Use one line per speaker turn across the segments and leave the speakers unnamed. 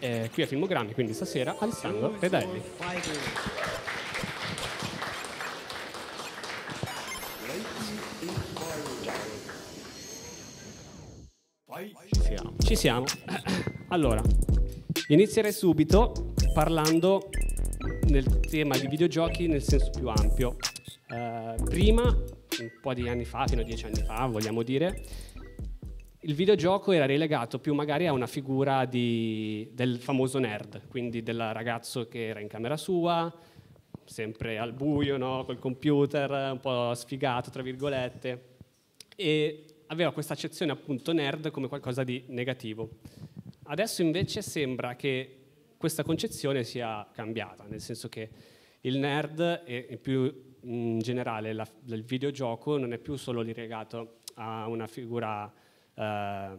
eh, qui a Filmogrammi, quindi stasera, Alessandro Redelli. Ci siamo. Ci siamo. Allora, inizierei subito parlando nel tema di videogiochi nel senso più ampio. Eh, prima, un po' di anni fa, fino a dieci anni fa, vogliamo dire, il videogioco era relegato più magari a una figura di, del famoso nerd, quindi del ragazzo che era in camera sua, sempre al buio, no? col computer, un po' sfigato, tra virgolette, e aveva questa accezione appunto nerd come qualcosa di negativo. Adesso invece sembra che questa concezione sia cambiata, nel senso che il nerd e più in generale la, il videogioco non è più solo legato a una figura Ehm,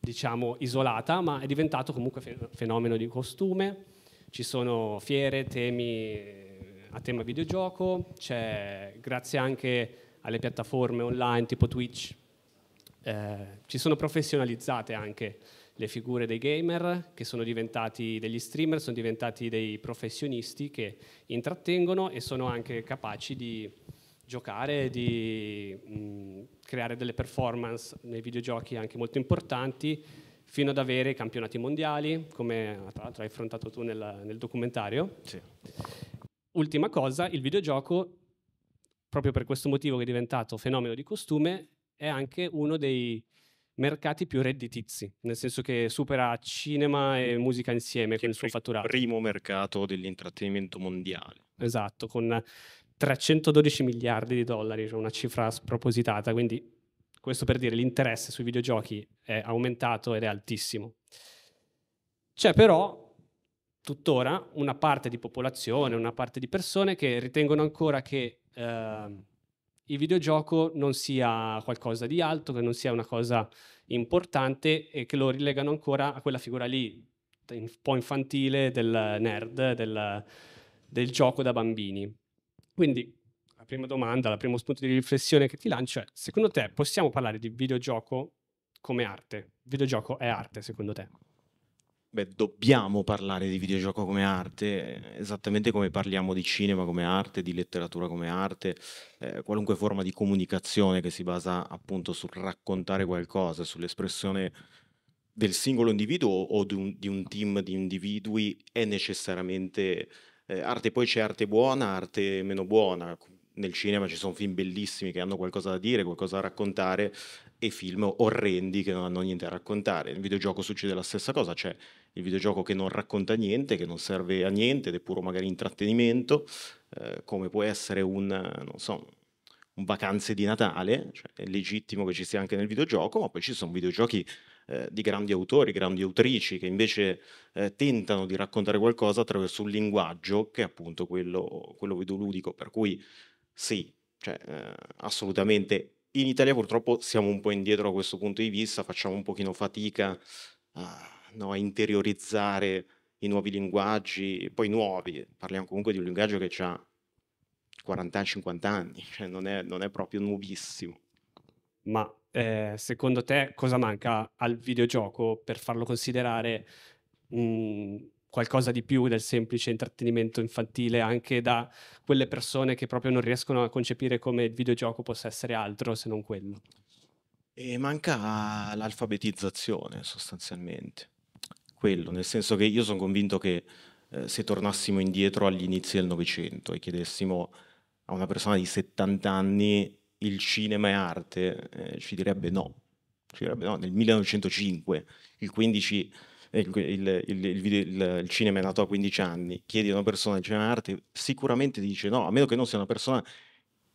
diciamo isolata, ma è diventato comunque fenomeno di costume. Ci sono fiere, temi eh, a tema videogioco, c'è grazie anche alle piattaforme online tipo Twitch, eh, ci sono professionalizzate anche le figure dei gamer che sono diventati degli streamer, sono diventati dei professionisti che intrattengono e sono anche capaci di giocare, di mh, mm, creare delle performance nei videogiochi anche molto importanti, fino ad avere campionati mondiali, come tra l'altro hai affrontato tu nel, nel documentario. Sì. Ultima cosa, il videogioco, proprio per questo motivo che è diventato fenomeno di costume, è anche uno dei mercati più redditizi, nel senso che supera cinema e musica insieme che con il suo fatturato. Il primo mercato
dell'intrattenimento mondiale.
Esatto, con 312 miliardi di dollari, cioè una cifra spropositata, quindi questo per dire l'interesse sui videogiochi è aumentato ed è altissimo. C'è però tuttora una parte di popolazione, una parte di persone che ritengono ancora che eh, il videogioco non sia qualcosa di alto, che non sia una cosa importante e che lo rilegano ancora a quella figura lì, un po' infantile, del nerd, del, del gioco da bambini. Quindi la prima domanda, il primo spunto di riflessione che ti lancio è, secondo te possiamo parlare di videogioco come arte? Il videogioco è arte secondo te?
Beh, dobbiamo parlare di videogioco come arte, esattamente come parliamo di cinema come arte, di letteratura come arte, eh, qualunque forma di comunicazione che si basa appunto sul raccontare qualcosa, sull'espressione del singolo individuo o di un, di un team di individui è necessariamente eh, arte poi c'è arte buona, arte meno buona. Nel cinema ci sono film bellissimi che hanno qualcosa da dire, qualcosa da raccontare e film orrendi che non hanno niente da raccontare. Nel videogioco succede la stessa cosa, c'è cioè il videogioco che non racconta niente, che non serve a niente ed è puro magari intrattenimento, eh, come può essere un, non so, un vacanze di Natale, cioè è legittimo che ci sia anche nel videogioco, ma poi ci sono videogiochi eh, di grandi autori, grandi autrici che invece eh, tentano di raccontare qualcosa attraverso un linguaggio che è appunto quello, quello videoludico. Per cui sì, cioè, eh, assolutamente. In Italia purtroppo siamo un po' indietro da questo punto di vista, facciamo un pochino fatica a, no, a interiorizzare i nuovi linguaggi, poi nuovi, parliamo comunque di un linguaggio che ha 40-50 anni, cioè non è, non è proprio nuovissimo. Ma
eh, secondo te cosa manca al videogioco per farlo considerare mh, mhmm, qualcosa di più del semplice intrattenimento infantile anche da quelle persone che proprio non riescono a concepire come il videogioco possa essere altro se non quello?
E manca l'alfabetizzazione sostanzialmente, quello, nel senso che io sono convinto che eh, se tornassimo indietro agli inizi del Novecento e chiedessimo a una persona di 70 anni il cinema è arte, eh, ci direbbe no. Ci direbbe no. Nel 1905, il 15... Eh, il, il, il, il, cinema è nato a 15 anni, chiedi a una persona di cinema arte, sicuramente dice no, a meno che non sia una persona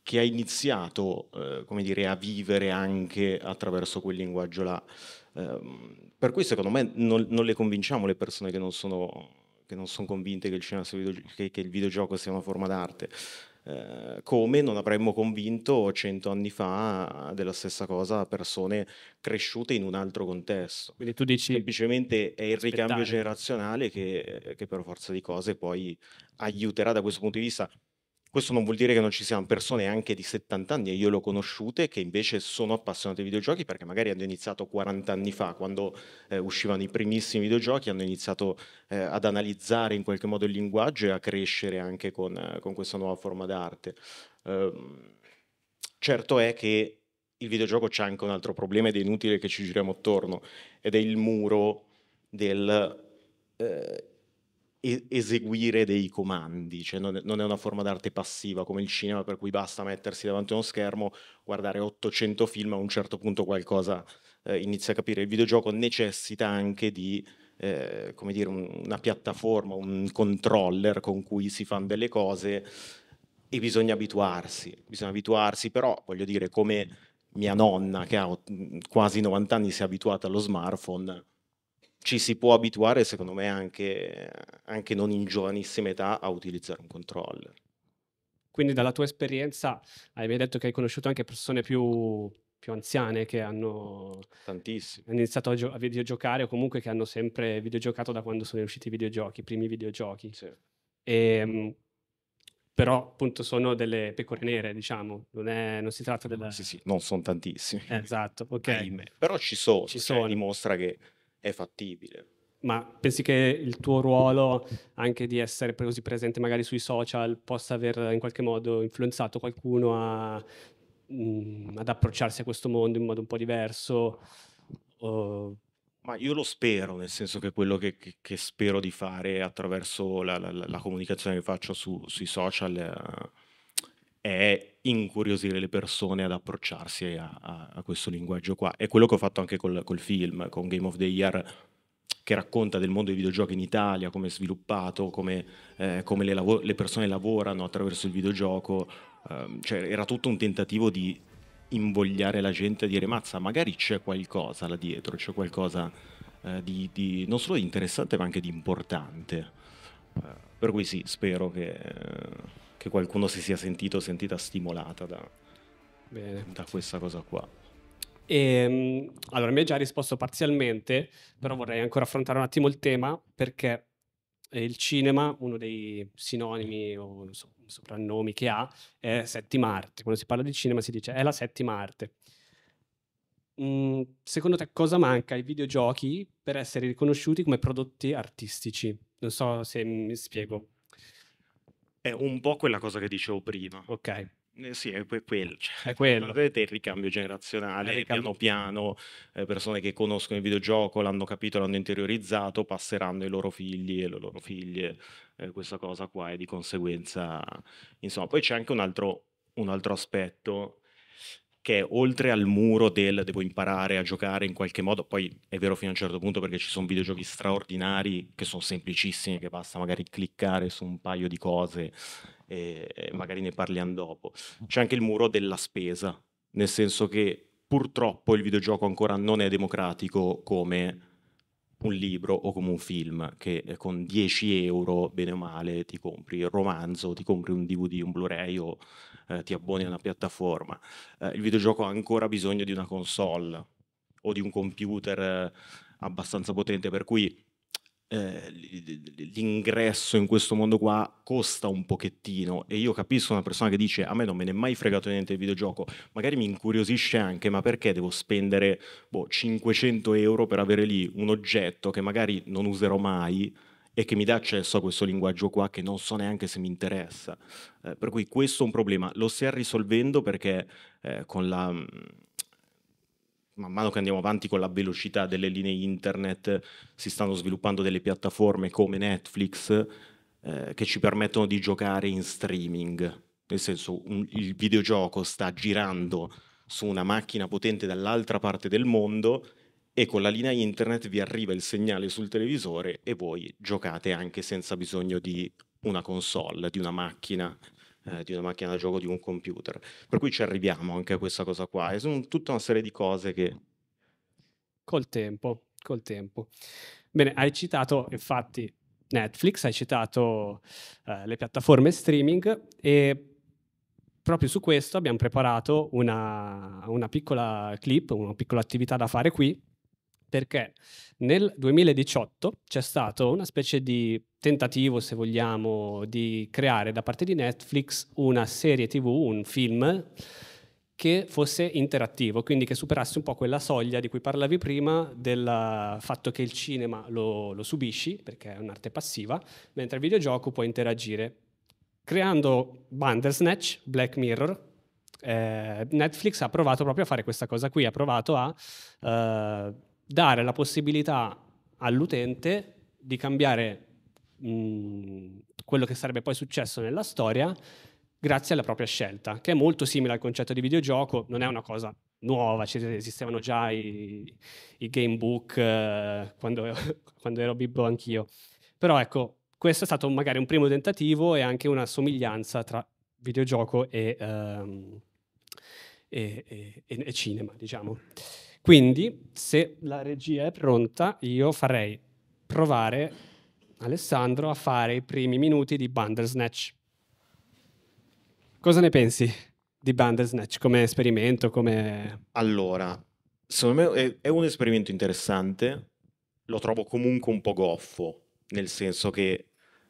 che ha iniziato, eh, come dire, a vivere anche attraverso quel linguaggio là. Eh, per cui secondo me non, non, le convinciamo le persone che non sono, che non sono convinte che il, cinema sia, che, che il videogioco sia una forma d'arte. Eh, come non avremmo convinto cento anni fa della stessa cosa persone cresciute in un altro contesto. Quindi tu dici... Semplicemente è il ricambio generazionale che, che per forza di cose poi aiuterà da questo punto di vista questo non vuol dire che non ci siano persone anche di 70 anni, e io le ho conosciute, che invece sono appassionate ai videogiochi perché magari hanno iniziato 40 anni fa, quando eh, uscivano i primissimi videogiochi, hanno iniziato eh, ad analizzare in qualche modo il linguaggio e a crescere anche con, eh, con questa nuova forma d'arte. Ehm, certo è che il videogioco c'è anche un altro problema ed è inutile che ci giriamo attorno, ed è il muro del... Eh, eseguire dei comandi, cioè non, è una forma d'arte passiva come il cinema per cui basta mettersi davanti a uno schermo, guardare 800 film, a un certo punto qualcosa eh, inizia a capire. Il videogioco necessita anche di eh, come dire, un, una piattaforma, un controller con cui si fanno delle cose e bisogna abituarsi, bisogna abituarsi però voglio dire come mia nonna che ha quasi 90 anni si è abituata allo smartphone ci si può abituare, secondo me, anche, anche non in giovanissima età a utilizzare un controller. Quindi dalla tua esperienza hai detto che hai
conosciuto anche persone più, più anziane che hanno, hanno iniziato a, gio- a, videogiocare o comunque che hanno sempre videogiocato da quando sono usciti i videogiochi, i primi videogiochi. Sì. E, ehm, però appunto sono delle pecore nere, diciamo, non, è, non si tratta della... Sì, sì,
non sono tantissimi. esatto, ok. Ahimè. Però ci sono, ci cioè, sono. dimostra che è fattibile.
Ma pensi che il tuo ruolo, anche di essere così presente magari sui social, possa aver in qualche modo influenzato qualcuno a, mh, mm, ad approcciarsi a questo mondo in modo un po' diverso? O...
Ma io lo spero, nel senso che quello che, che, che spero di fare attraverso la, la, la comunicazione che faccio su, sui social eh, è incuriosire le persone ad approcciarsi a, a, a questo linguaggio qua. È quello che ho fatto anche col, col film, con Game of the Year, che racconta del mondo dei videogiochi in Italia, come è sviluppato, come, eh, come le, lav- le, persone lavorano attraverso il videogioco. Um, cioè, era tutto un tentativo di invogliare la gente a dire mazza, magari c'è qualcosa là dietro, c'è qualcosa eh, di, di, non solo di interessante ma anche di importante. Uh, per cui sì, spero che... Eh che qualcuno si sia sentito o sentita stimolata da, da questa cosa qua.
E, ehm, allora, mi hai già risposto parzialmente, però vorrei ancora affrontare un attimo il tema perché eh, il cinema, uno dei sinonimi o so, soprannomi che ha, è settima arte. Quando si parla di cinema si dice è la settima arte. Mm, secondo te cosa manca ai videogiochi per essere riconosciuti come prodotti artistici? Non so se mi spiego.
È un po' quella cosa che dicevo prima. Ok. Eh sì, è, quel, cioè, è quello. Vedete il ricambio generazionale, il ricambio... piano piano, eh, persone che conoscono il videogioco, l'hanno capito, l'hanno interiorizzato, passeranno ai loro figli e le loro figlie eh, questa cosa qua e di conseguenza, insomma, poi c'è anche un altro, un altro aspetto che oltre al muro del devo imparare a giocare in qualche modo, poi è vero fino a un certo punto perché ci sono videogiochi straordinari che sono semplicissimi, che basta magari cliccare su un paio di cose e magari ne parliamo dopo. C'è anche il muro della spesa, nel senso che purtroppo il videogioco ancora non è democratico come un libro o come un film che eh, con 10 euro, bene o male, ti compri il romanzo, ti compri un DVD, un Blu-ray o eh, ti abboni a una piattaforma. Eh, il videogioco ha ancora bisogno di una console o di un computer eh, abbastanza potente, per cui eh, l'ingresso in questo mondo qua costa un pochettino e io capisco una persona che dice a me non me ne è mai fregato niente il videogioco, magari mi incuriosisce anche ma perché devo spendere boh, 500 euro per avere lì un oggetto che magari non userò mai e che mi dà accesso a questo linguaggio qua che non so neanche se mi interessa. Eh, per cui questo è un problema, lo stiamo risolvendo perché eh, con la man mano che andiamo avanti con la velocità delle linee internet, si stanno sviluppando delle piattaforme come Netflix eh, che ci permettono di giocare in streaming. Nel senso, un, il videogioco sta girando su una macchina potente dall'altra parte del mondo e con la linea internet vi arriva il segnale sul televisore e voi giocate anche senza bisogno di una console, di una macchina di eh, una macchina da gioco, di un computer. Per cui ci arriviamo anche a questa cosa qua. E sono tutta una serie di cose che... Col tempo,
col tempo. Bene, hai citato infatti Netflix, hai citato eh, le piattaforme streaming e proprio su questo abbiamo preparato una, una, piccola clip, una piccola attività da fare qui perché nel 2018 c'è stato una specie di tentativo, se vogliamo, di creare da parte di Netflix una serie TV, un film che fosse interattivo, quindi che superasse un po' quella soglia di cui parlavi prima del fatto che il cinema lo, lo subisci, perché è un'arte passiva, mentre il videogioco può interagire. Creando Bandersnatch, Black Mirror, eh, Netflix ha provato proprio a fare questa cosa qui, ha provato a... Eh, dare la possibilità all'utente di cambiare mh, mm, quello che sarebbe poi successo nella storia grazie alla propria scelta, che è molto simile al concetto di videogioco, non è una cosa nuova, esistevano già i, i game book eh, quando, quando, ero bimbo anch'io. Però ecco, questo è stato magari un primo tentativo e anche una somiglianza tra videogioco e, ehm, e, e, e cinema, diciamo. Quindi, se la regia è pronta, io farei provare Alessandro a fare i primi minuti di Bandersnatch. Cosa ne pensi di Bandersnatch come esperimento? Come...
Allora, secondo me è un esperimento interessante, lo trovo comunque un po' goffo, nel senso che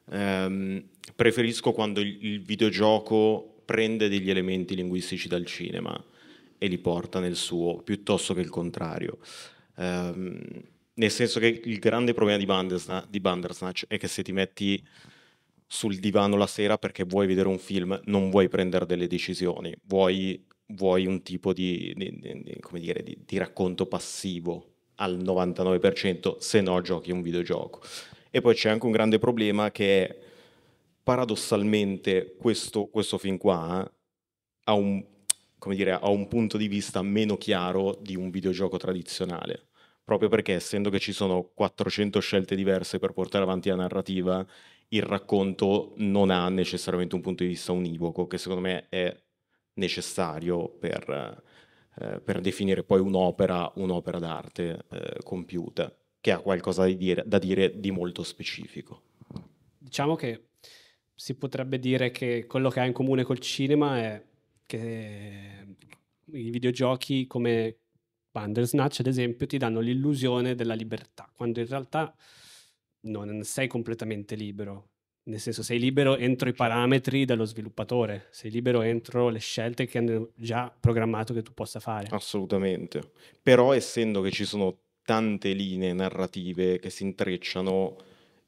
ehm, preferisco quando il, il, videogioco prende degli elementi linguistici dal cinema e li porta nel suo, piuttosto che il contrario. Um, nel senso che il grande problema di Bandersnatch, di Bandersnatch è che se ti metti sul divano la sera perché vuoi vedere un film, non vuoi prendere delle decisioni, vuoi, vuoi un tipo di, di, di come dire, di, di, racconto passivo al 99%, se no giochi un videogioco. E poi c'è anche un grande problema che è, paradossalmente questo, questo film qua eh, ha un come dire, ha un punto di vista meno chiaro di un videogioco tradizionale. Proprio perché, essendo che ci sono 400 scelte diverse per portare avanti la narrativa, il racconto non ha necessariamente un punto di vista univoco, che secondo me è necessario per, eh, per definire poi un'opera, un'opera d'arte eh, compiuta, che ha qualcosa da dire, da dire di molto specifico. Diciamo che
si potrebbe dire che quello che ha in comune col cinema è che i videogiochi come Bandersnatch, ad esempio, ti danno l'illusione della libertà, quando in realtà non sei completamente libero. Nel senso, sei libero entro i parametri dello sviluppatore, sei libero entro le scelte che hanno già programmato che tu possa fare.
Assolutamente. Però, essendo che ci sono tante linee narrative che si intrecciano,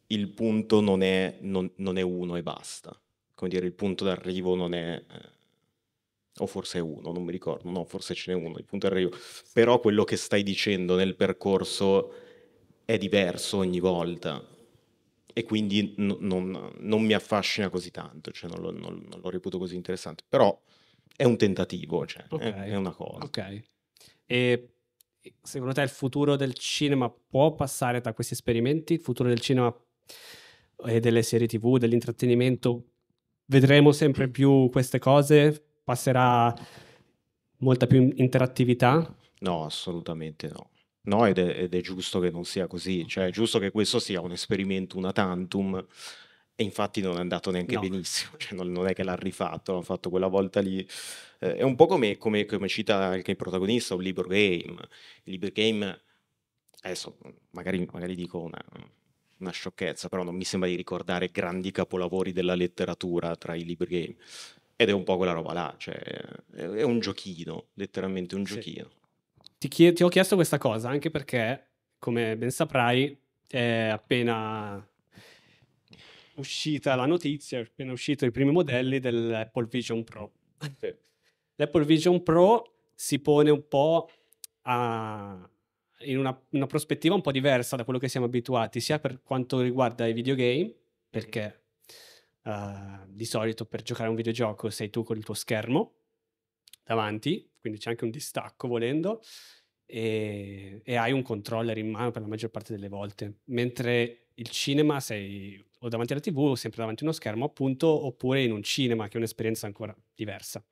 il punto non è, non, non è uno e basta. Come dire, il punto d'arrivo non è eh, o forse uno, non mi ricordo, no, forse ce n'è uno, il punto d'arrivo, però quello che stai dicendo nel percorso è diverso ogni volta e quindi n- non, non, mi affascina così tanto, cioè non lo, non, non lo, reputo così interessante, però è un tentativo, cioè, okay.
è, è, una cosa. Ok, e secondo te il futuro del cinema può passare da questi esperimenti? Il futuro del cinema e delle serie tv, dell'intrattenimento, vedremo sempre più queste cose? passerà molta più interattività?
No, assolutamente no. No, ed è, ed è giusto che non sia così, cioè è giusto che questo sia un esperimento, una tantum, e infatti non è andato neanche no. benissimo, cioè non, non, è che l'ha rifatto, l'ha fatto quella volta lì. Eh, è un po' come, come, come, cita anche il protagonista, un libro game. Il libro game, adesso magari, magari dico una, una, sciocchezza, però non mi sembra di ricordare grandi capolavori della letteratura tra i libri game. Ed è un po' quella roba là, cioè è un giochino, letteralmente un giochino. Sì. Ti, chied- ti ho chiesto questa cosa anche perché, come ben
saprai, è appena uscita la notizia, è appena uscito i primi modelli dell'Apple Vision Pro. Sì. L'Apple Vision Pro si pone un po' a, in una, una prospettiva un po' diversa da quello che siamo abituati, sia per quanto riguarda i videogame, mm-hmm. perché Uh, di solito per giocare a un videogioco sei tu con il tuo schermo davanti, quindi c'è anche un distacco volendo, e, e, hai un controller in mano per la maggior parte delle volte. Mentre il cinema sei o davanti alla TV, o sempre davanti a uno schermo, appunto, oppure in un cinema, che è un'esperienza ancora diversa.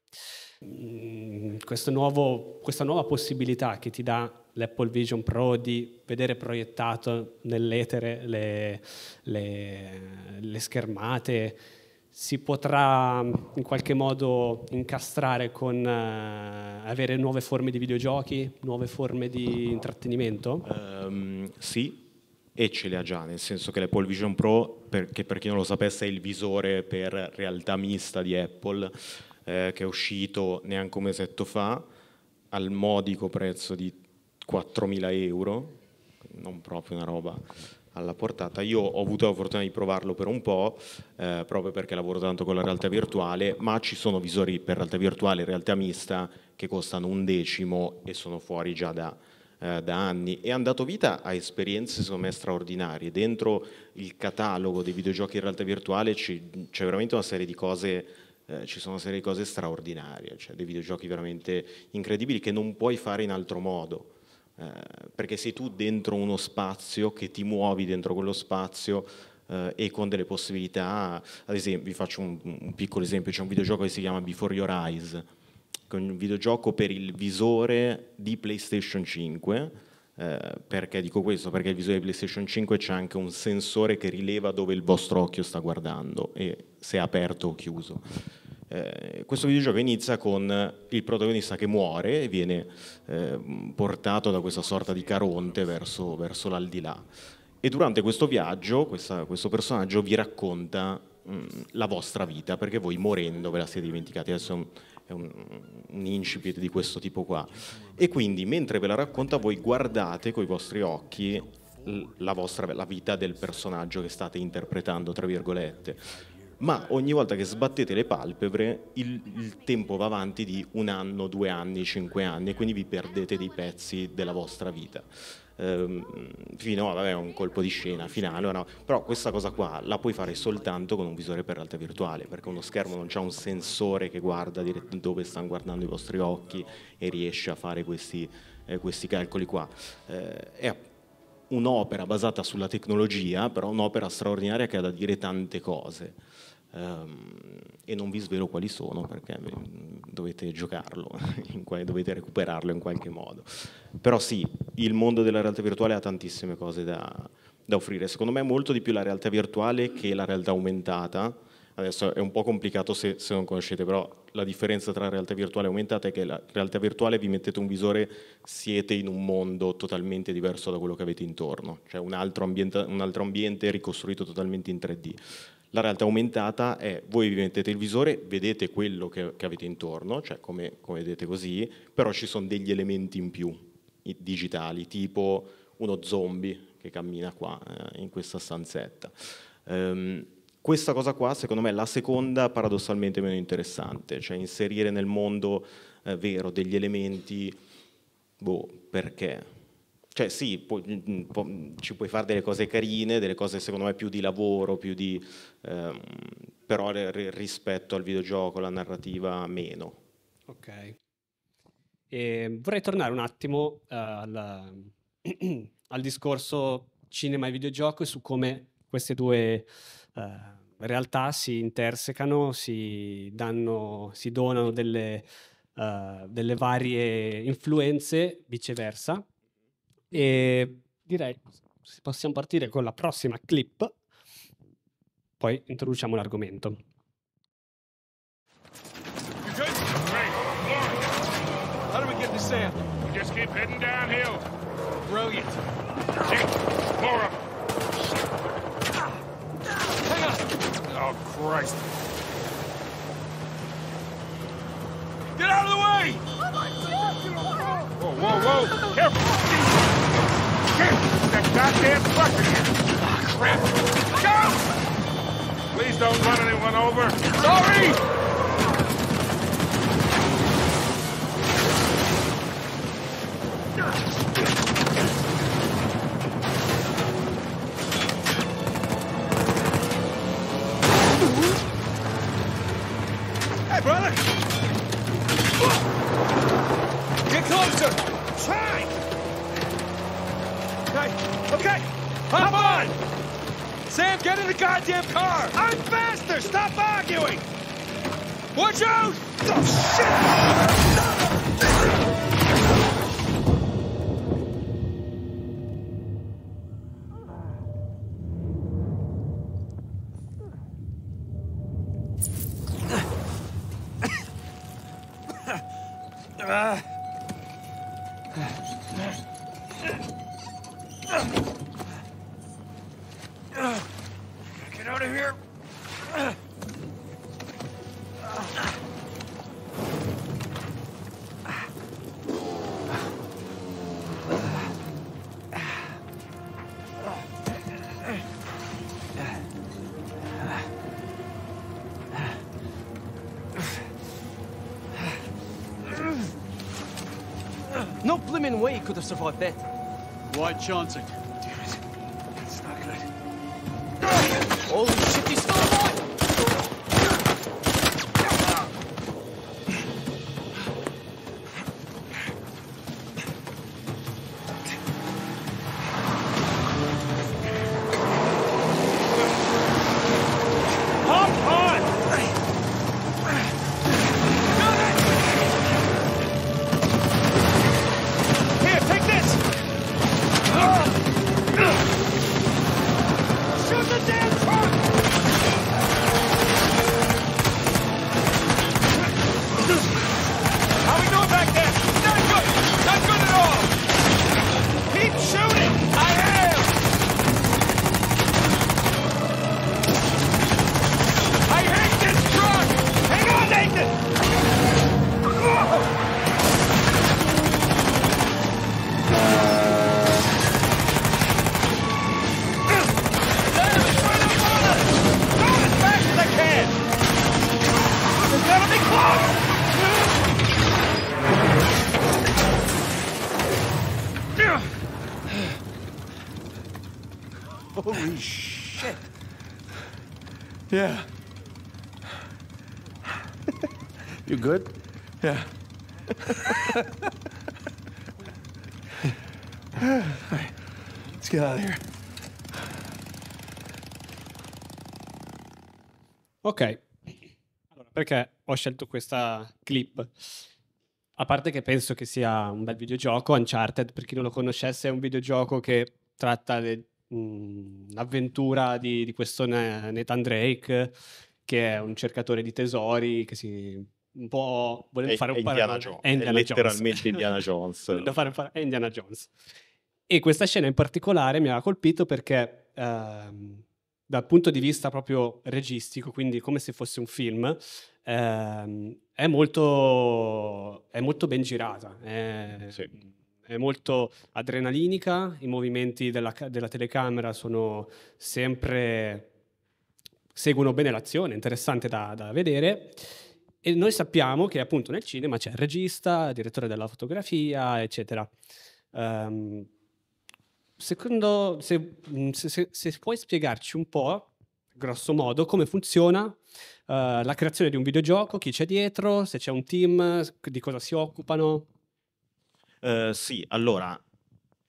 Mm, nuovo, questa nuova possibilità che ti dà l'Apple Vision Pro di vedere proiettato nell'etere le, le, le schermate, si potrà mm, in qualche modo incastrare con uh, avere nuove forme di videogiochi, nuove forme di intrattenimento?
Um, sì, e ce le ha già, nel senso che l'Apple Vision Pro, per, che per chi non lo sapesse è il visore per realtà mista di Apple, eh, che è uscito neanche un mesetto fa, al modico prezzo di 4.000 euro, non proprio una roba alla portata. Io ho avuto la fortuna di provarlo per un po', eh, proprio perché lavoro tanto con la realtà virtuale, ma ci sono visori per realtà virtuale e realtà mista che costano un decimo e sono fuori già da, eh, da anni. E hanno dato vita a esperienze, secondo me, straordinarie. Dentro il catalogo dei videogiochi in realtà virtuale c'è veramente una serie di cose eh, ci sono una serie di cose straordinarie, cioè dei videogiochi veramente incredibili che non puoi fare in altro modo. Eh, perché sei tu dentro uno spazio che ti muovi dentro quello spazio eh, e con delle possibilità, ad esempio, vi faccio un, un piccolo esempio, c'è un videogioco che si chiama Before Your Eyes, che è un videogioco per il visore di PlayStation 5, eh, perché dico questo? Perché il visore di PlayStation 5 c'è anche un sensore che rileva dove il vostro occhio sta guardando e se è aperto o chiuso. Eh, questo videogioco inizia con il protagonista che muore e viene eh, portato da questa sorta di caronte verso, verso l'aldilà. E durante questo viaggio questa, questo personaggio vi racconta mh, la vostra vita, perché voi morendo ve la siete dimenticati. Adesso è un, un incipit di questo tipo qua. E quindi mentre ve la racconta voi guardate con i vostri occhi la, vostra, la vita del personaggio che state interpretando, tra virgolette ma ogni volta che sbattete le palpebre il, il, tempo va avanti di un anno, due anni, cinque anni e quindi vi perdete dei pezzi della vostra vita. Ehm, fino a vabbè, un colpo di scena finale, no? però questa cosa qua la puoi fare soltanto con un visore per realtà virtuale perché uno schermo non ha un sensore che guarda dove stanno guardando i vostri occhi e riesce a fare questi, eh, questi calcoli qua. Eh, un'opera basata sulla tecnologia, però un'opera straordinaria che ha da dire tante cose. Ehm, e non vi svelo quali sono perché dovete giocarlo, dovete recuperarlo in qualche modo. Però sì, il mondo della realtà virtuale ha tantissime cose da, da offrire. Secondo me molto di più la realtà virtuale che la realtà aumentata, Adesso è un po' complicato se, se, non conoscete, però la differenza tra realtà virtuale e aumentata è che la realtà virtuale vi mettete un visore, siete in un mondo totalmente diverso da quello che avete intorno, cioè un altro ambiente, un altro ambiente ricostruito totalmente in 3D. La realtà aumentata è voi vi mettete il visore, vedete quello che, che avete intorno, cioè come, come vedete così, però ci sono degli elementi in più digitali, tipo uno zombie che cammina qua eh, in questa stanzetta. Um, questa cosa qua, secondo me, è la seconda paradossalmente meno interessante, cioè inserire nel mondo eh, vero degli elementi, boh, perché? Cioè sì, puoi, mm, mm, pu ci puoi fare delle cose carine, delle cose secondo me più di lavoro, più di, ehm, però rispetto al videogioco, la narrativa meno.
Ok. E vorrei tornare un attimo uh, al, al discorso cinema e videogioco e su come queste due... Uh, realtà si intersecano, si, danno, si donano delle, uh, delle varie influenze, viceversa. E direi che possiamo partire con la prossima clip, poi introduciamo l'argomento. How do we get to sand? We just keep heading downhill. Brilliant. Jake, more of them.
Oh, Christ. Get out of the way! Oh, Whoa, whoa, whoa! Careful! Careful! That goddamn truck again! Ah, crap! Go! Please don't run anyone over! Sorry!
Even we could have survived that. Why chance it? ho scelto questa clip. A parte che penso che sia un bel videogioco, Uncharted, per chi non lo conoscesse, è un videogioco che tratta le, mh, mm, l'avventura di, di questo Nathan Drake, che è un cercatore di tesori, che si un po' volevo fare un Indiana paragone. Indiana è letteralmente
Indiana Jones. Volevo fare
par- è Indiana Jones. E questa scena in particolare mi ha colpito perché ehm, dal punto di vista proprio registico, quindi come se fosse un film, eh, è, molto, è, molto, ben girata, è, sì. è, molto adrenalinica, i movimenti della, della telecamera sono sempre... seguono bene l'azione, interessante da, da vedere. E noi sappiamo che appunto nel cinema c'è il regista, il direttore della fotografia, eccetera. Um, secondo, se, se, se, puoi spiegarci un po', grosso modo, come funziona Uh, la creazione di un videogioco, chi c'è dietro, se c'è un team, di cosa si occupano?
Uh, sì, allora,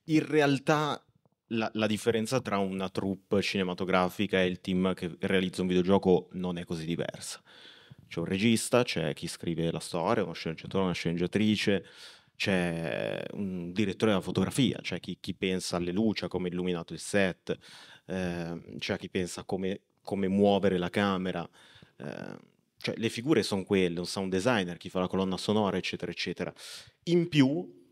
in realtà la, la, differenza tra una troupe cinematografica e il team che realizza un videogioco non è così diversa. C'è un regista, c'è chi scrive la storia, uno sceneggiatore, una sceneggiatrice, c'è un direttore della fotografia, c'è chi, chi pensa alle luci, a come è illuminato il set, eh, c'è chi pensa a come, come muovere la camera, Ehm, cioè le figure sono quelle, un sound designer, chi fa la colonna sonora, eccetera, eccetera. In più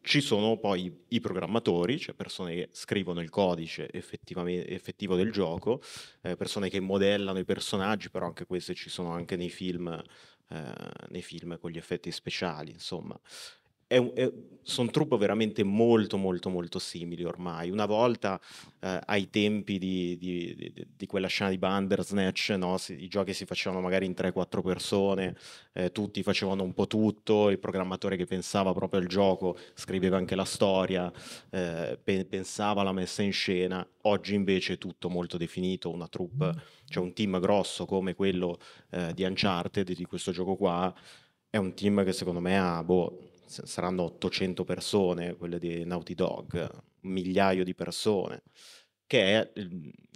ci sono poi i programmatori, cioè persone che scrivono il codice effettivo del gioco, eh, persone che modellano i personaggi, però anche queste ci sono anche nei film, eh, nei film con gli effetti speciali, insomma sono truppe veramente molto molto molto simili ormai. Una volta eh, ai tempi di, di, di, di, quella scena di Bandersnatch, no? si, i giochi si facevano magari in 3-4 persone, eh, tutti facevano un po' tutto, il programmatore che pensava proprio al gioco scriveva anche la storia, eh, pe- pensava alla messa in scena. Oggi invece è tutto molto definito, una troupe, mm. cioè un team grosso come quello eh, di Uncharted, di questo gioco qua, è un team che secondo me ha boh, saranno 800 persone, quelle di Naughty Dog, un migliaio di persone, che è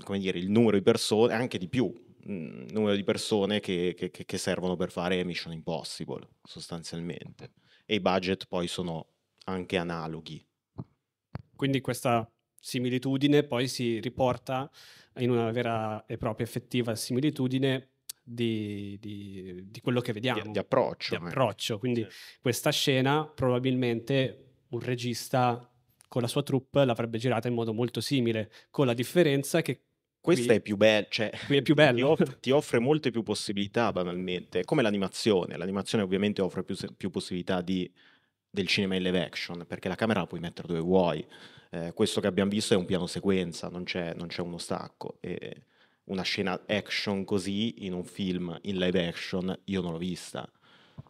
come dire, il numero di persone, anche di più, il mm, numero di persone che, che, che servono per fare Mission Impossible, sostanzialmente. E i budget poi sono anche analoghi. Quindi questa similitudine
poi si riporta in una vera e propria effettiva similitudine di, di, di quello che vediamo. Di, di approccio. approccio. Quindi sì. questa scena probabilmente un regista con la sua troupe l'avrebbe girata in modo molto simile, con la differenza che
questa qui, è più bella, cioè, qui è più bello. Ti offre, ti offre, molte più possibilità banalmente, come l'animazione. L'animazione ovviamente offre più, più possibilità di, del cinema in live action, perché la camera la puoi mettere dove vuoi. Eh, questo che abbiamo visto è un piano sequenza, non c'è, non c'è uno stacco. E una scena action così in un film in live action io non l'ho vista.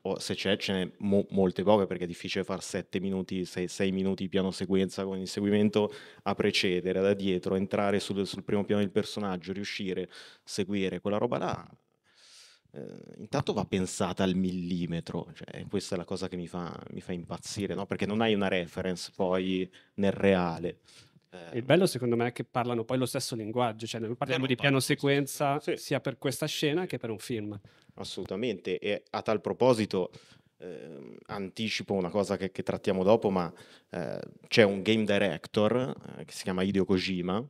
O se c'è, ce n'è mo- molte poche perché è difficile fare 7 minuti, 6 minuti piano sequenza con inseguimento a precedere da dietro, entrare sul, sul primo piano del personaggio, riuscire a seguire quella roba là. Eh, intanto va pensata al millimetro, cioè, questa è la cosa che mi fa, mi fa impazzire, no? perché non hai una reference poi nel reale. Eh, il bello secondo me
è che parlano poi lo stesso linguaggio, cioè noi parliamo di piano sequenza sì. sia per questa scena che per un
film. Assolutamente, e a tal proposito eh, anticipo una cosa che, che trattiamo dopo, ma eh, c'è un game director eh, che si chiama Hideo Kojima,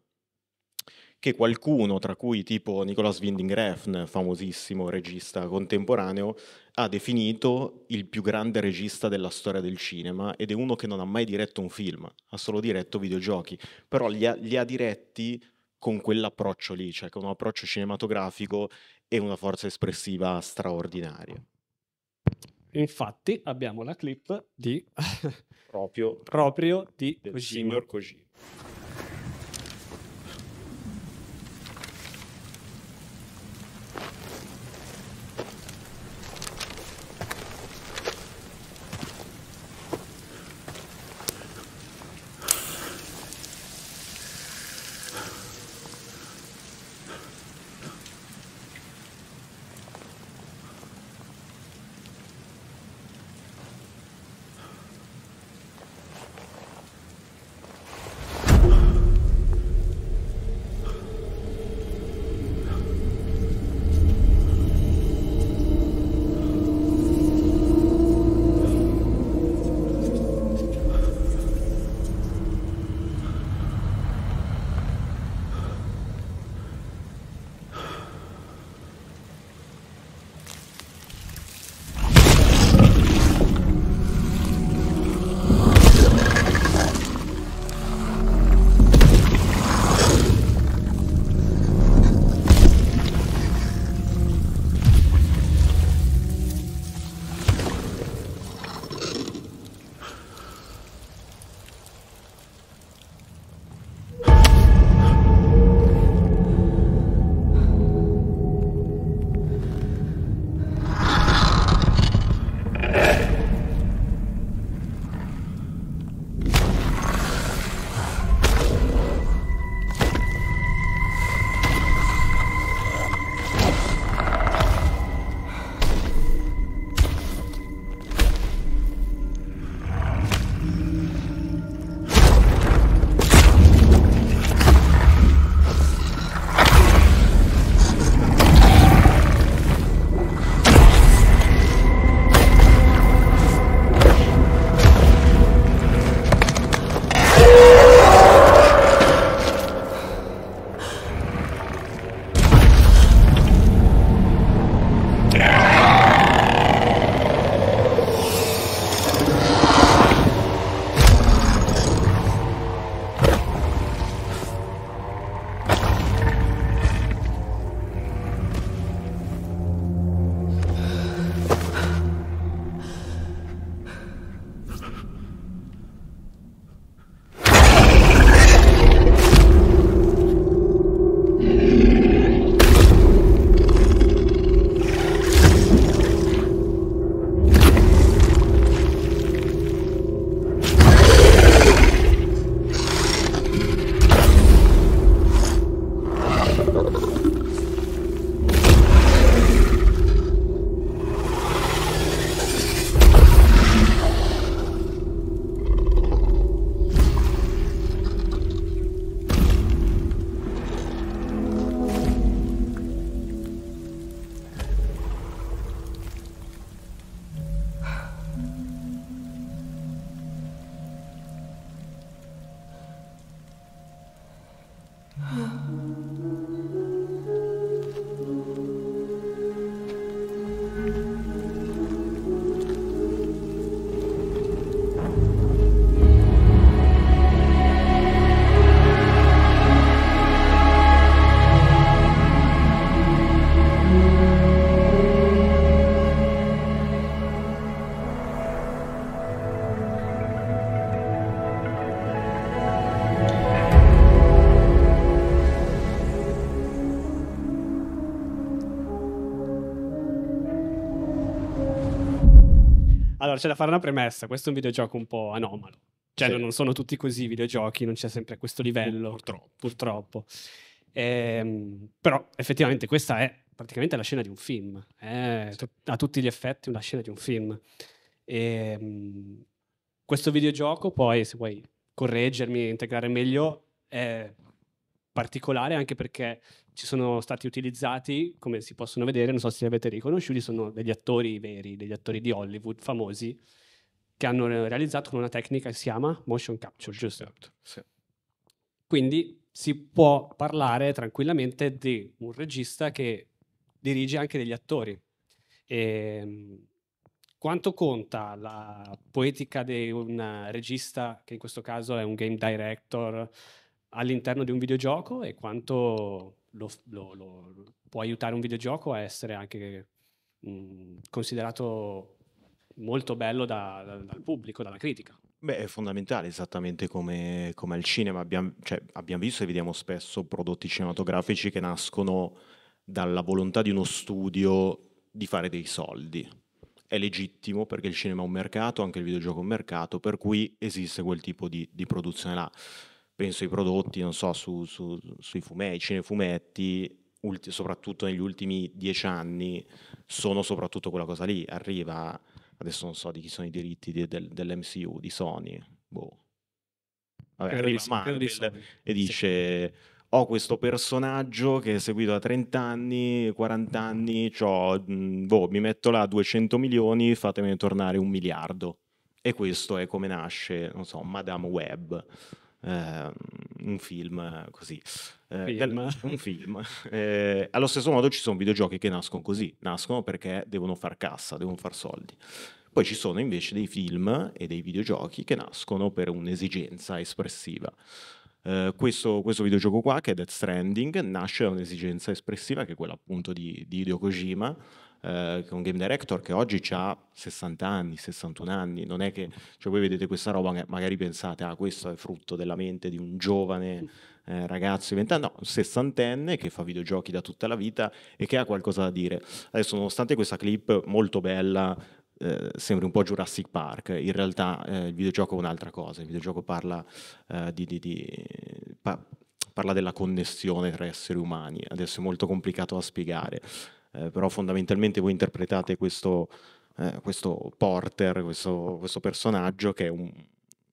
che qualcuno, tra cui tipo Nicolas Winding Refn, famosissimo regista contemporaneo, ha definito il più grande regista della storia del cinema ed è uno che non ha mai diretto un film, ha solo diretto videogiochi, però li ha, li ha diretti con quell'approccio lì, cioè con un approccio cinematografico e una forza espressiva straordinaria. Infatti abbiamo la clip di
proprio, proprio di Kojima. Signor Kojima. c'è da fare una premessa, questo è un videogioco un po' anomalo. Cioè, sì. non sono tutti così i videogiochi, non c'è sempre questo livello. Purtroppo. Purtroppo. Ehm, però effettivamente questa è praticamente la scena di un film. È sì. a tutti gli effetti una scena di un film. Ehm, questo videogioco poi, se vuoi correggermi e integrare meglio, è particolare anche perché ci sono stati utilizzati, come si possono vedere, non so se li avete riconosciuti, sono degli attori veri, degli attori di Hollywood famosi che hanno eh, realizzato con una tecnica che si chiama motion capture, giusto? Certo, sì. Quindi si può parlare tranquillamente di un regista che dirige anche degli attori. E ehm, quanto conta la poetica di un regista, che in questo caso è un game director, all'interno di un videogioco e quanto lo, lo, lo, può aiutare un videogioco a essere anche mh, mm, considerato molto bello da, da, dal pubblico, dalla
critica. Beh, è fondamentale esattamente come, come al cinema. Abbiamo, cioè, abbiamo, visto e vediamo spesso prodotti cinematografici che nascono dalla volontà di uno studio di fare dei soldi. È legittimo perché il cinema è un mercato, anche il videogioco è un mercato, per cui esiste quel tipo di, di produzione là penso ai prodotti, non so, su, su, sui fumetti, cinefumetti, ulti, soprattutto negli ultimi dieci anni, sono soprattutto quella cosa lì. Arriva, adesso non so di chi sono i diritti di, del, dell'MCU, di Sony, boh. Vabbè, arriva Marvel Sony. e dice... Sì ho questo personaggio che è seguito da 30 anni, 40 anni, cioè, boh, mi metto là 200 milioni, fatemi tornare un miliardo. E questo è come nasce, non so, Madame Web eh, un film eh, così. Eh, film. Del, un film. Eh, allo stesso modo ci sono videogiochi che nascono così, nascono perché devono far cassa, devono far soldi. Poi ci sono invece dei film e dei videogiochi che nascono per un'esigenza espressiva. Uh, questo, questo, videogioco qua, che è Death Stranding, nasce da un'esigenza espressiva che è quella appunto di, di Hideo Kojima, eh, che è un game director che oggi ha 60 anni, 61 anni, non è che cioè, voi vedete questa roba che magari pensate, ah questo è frutto della mente di un giovane eh, ragazzo di 20 anni, no, un sessantenne che fa videogiochi da tutta la vita e che ha qualcosa da dire. Adesso nonostante questa clip molto bella, eh, sembri un po' Jurassic Park, in realtà eh, il videogioco è un'altra cosa, il videogioco parla, eh, di, di, di, pa- parla della connessione tra esseri umani, adesso è molto complicato da spiegare, eh, però fondamentalmente voi interpretate questo, eh, questo porter, questo, questo, personaggio che è un,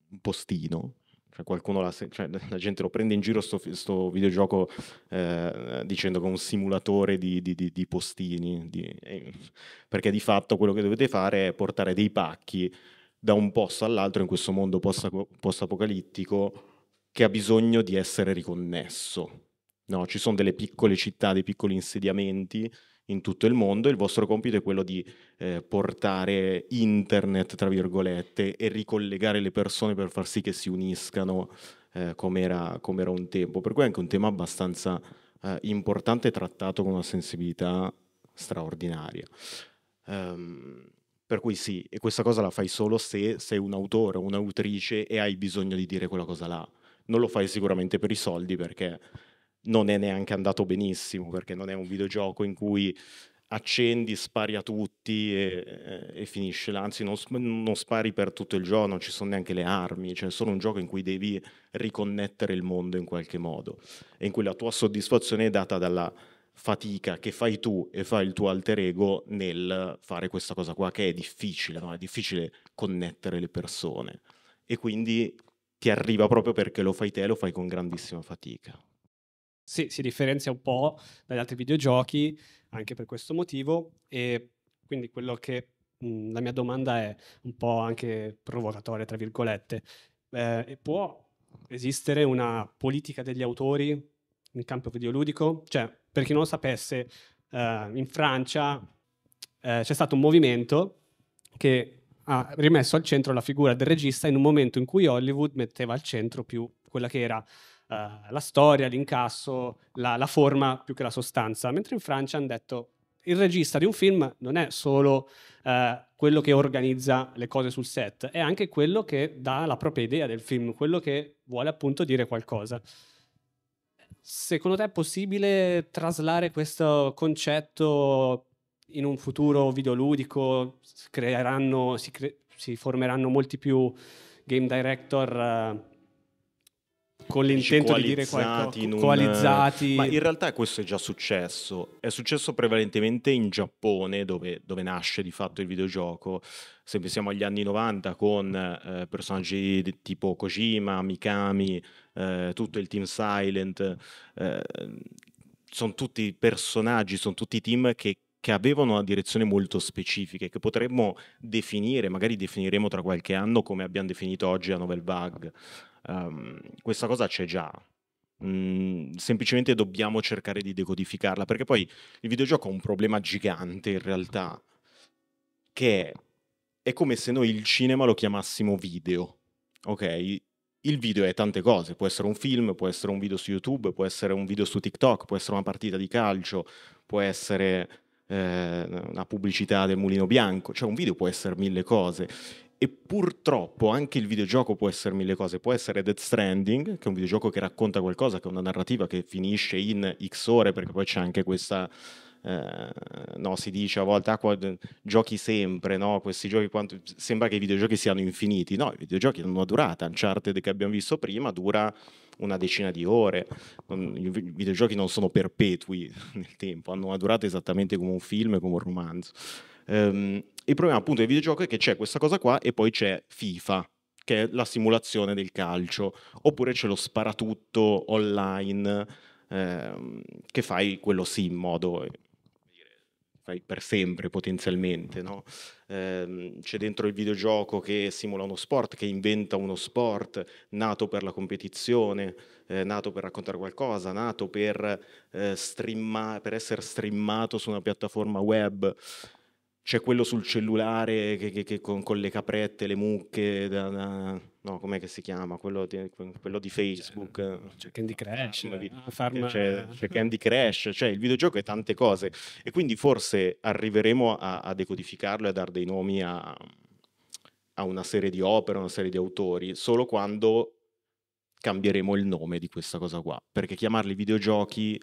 un postino. Cioè, la, cioè, la, gente lo prende in giro questo videogioco eh, dicendo che è un simulatore di, di, di, di postini, perché di fatto quello che dovete fare è portare dei pacchi da un posto all'altro in questo mondo post-apocalittico che ha bisogno di essere riconnesso. No, ci sono delle piccole città, dei piccoli insediamenti in tutto il mondo. Il vostro compito è quello di eh, portare internet, tra virgolette, e ricollegare le persone per far sì che si uniscano eh, come era un tempo. Per cui è anche un tema abbastanza eh, importante trattato con una sensibilità straordinaria. Um, per cui sì, e questa cosa la fai solo se sei un autore o un'autrice e hai bisogno di dire quella cosa là. Non lo fai sicuramente per i soldi perché non è neanche andato benissimo perché non è un videogioco in cui accendi, spari a tutti e, e finisce Anzi, non, non, spari per tutto il giorno, non ci sono neanche le armi, cioè è solo un gioco in cui devi riconnettere il mondo in qualche modo e in cui la tua soddisfazione è data dalla fatica che fai tu e fai il tuo alter ego nel fare questa cosa qua che è difficile, no? è difficile connettere le persone e quindi ti arriva proprio perché lo fai te, e lo fai con grandissima fatica
sì, si differenzia un po' dagli altri videogiochi anche per
questo motivo
e quindi quello che mh, mhmm, la mia domanda è un po' anche provocatoria, tra virgolette. Eh, può esistere una politica degli autori nel campo videoludico? Cioè, per chi non lo sapesse, eh, in Francia eh, c'è stato un movimento che ha rimesso al centro la figura del regista in un momento in cui Hollywood metteva al centro più quella che era uh, la storia, l'incasso, la, la forma più che la sostanza, mentre in Francia hanno detto il regista di un film non è solo eh, quello che organizza le cose sul set, è anche quello che dà la propria idea del film, quello che vuole appunto dire qualcosa. Secondo te è possibile traslare questo concetto in un futuro videoludico? Si, creeranno, si, cre- si formeranno molti più game director eh, con l'intento di dire qualcosa, un... coalizzati. Ma
in realtà questo è già successo. È successo prevalentemente in Giappone, dove, dove nasce di fatto il videogioco. Se pensiamo agli anni 90 con eh, personaggi di, tipo Kojima, Mikami, eh, tutto il team Silent, eh, sono tutti personaggi, sono tutti team che, che avevano una direzione molto specifica che potremmo definire, magari definiremo tra qualche anno come abbiamo definito oggi la Novel Bug um, questa cosa c'è già. Mm, semplicemente dobbiamo cercare di decodificarla perché poi il videogioco ha un problema gigante in realtà che è, è come se noi il cinema lo chiamassimo video ok il video è tante cose può essere un film può essere un video su youtube può essere un video su tiktok può essere una partita di calcio può essere eh, una pubblicità del mulino bianco cioè un video può essere mille cose e purtroppo anche il videogioco può essere mille cose, può essere Dead Stranding, che è un videogioco che racconta qualcosa, che è una narrativa che finisce in X ore, perché poi c'è anche questa... Eh, no, si dice a volte ah, qua, giochi sempre, no? questi giochi quanto... sembra che i videogiochi siano infiniti, no, i videogiochi hanno una durata, Uncharted che abbiamo visto prima dura una decina di ore, i videogiochi non sono perpetui nel tempo, hanno una durata esattamente come un film, come un romanzo. Um, il problema appunto del videogioco è che c'è questa cosa qua e poi c'è FIFA, che è la simulazione del calcio, oppure c'è lo sparatutto online ehm, che fai quello sì in modo eh, fai per sempre potenzialmente, no? ehm, c'è dentro il videogioco che simula uno sport, che inventa uno sport, nato per la competizione, eh, nato per raccontare qualcosa, nato per, eh, streama- per essere streamato su una piattaforma web c'è quello sul cellulare che, che, che con, con, le caprette, le mucche, da, da, no, com'è che si chiama? Quello di, quello di Facebook. Cioè, c'è, Candy Crash, ah, eh, farma... c'è, c'è, Candy Crash, cioè il videogioco è tante cose. E quindi forse arriveremo a, a decodificarlo e a dare dei nomi a, a una serie di opere, una serie di autori, solo quando cambieremo il nome di questa cosa qua. Perché chiamarli videogiochi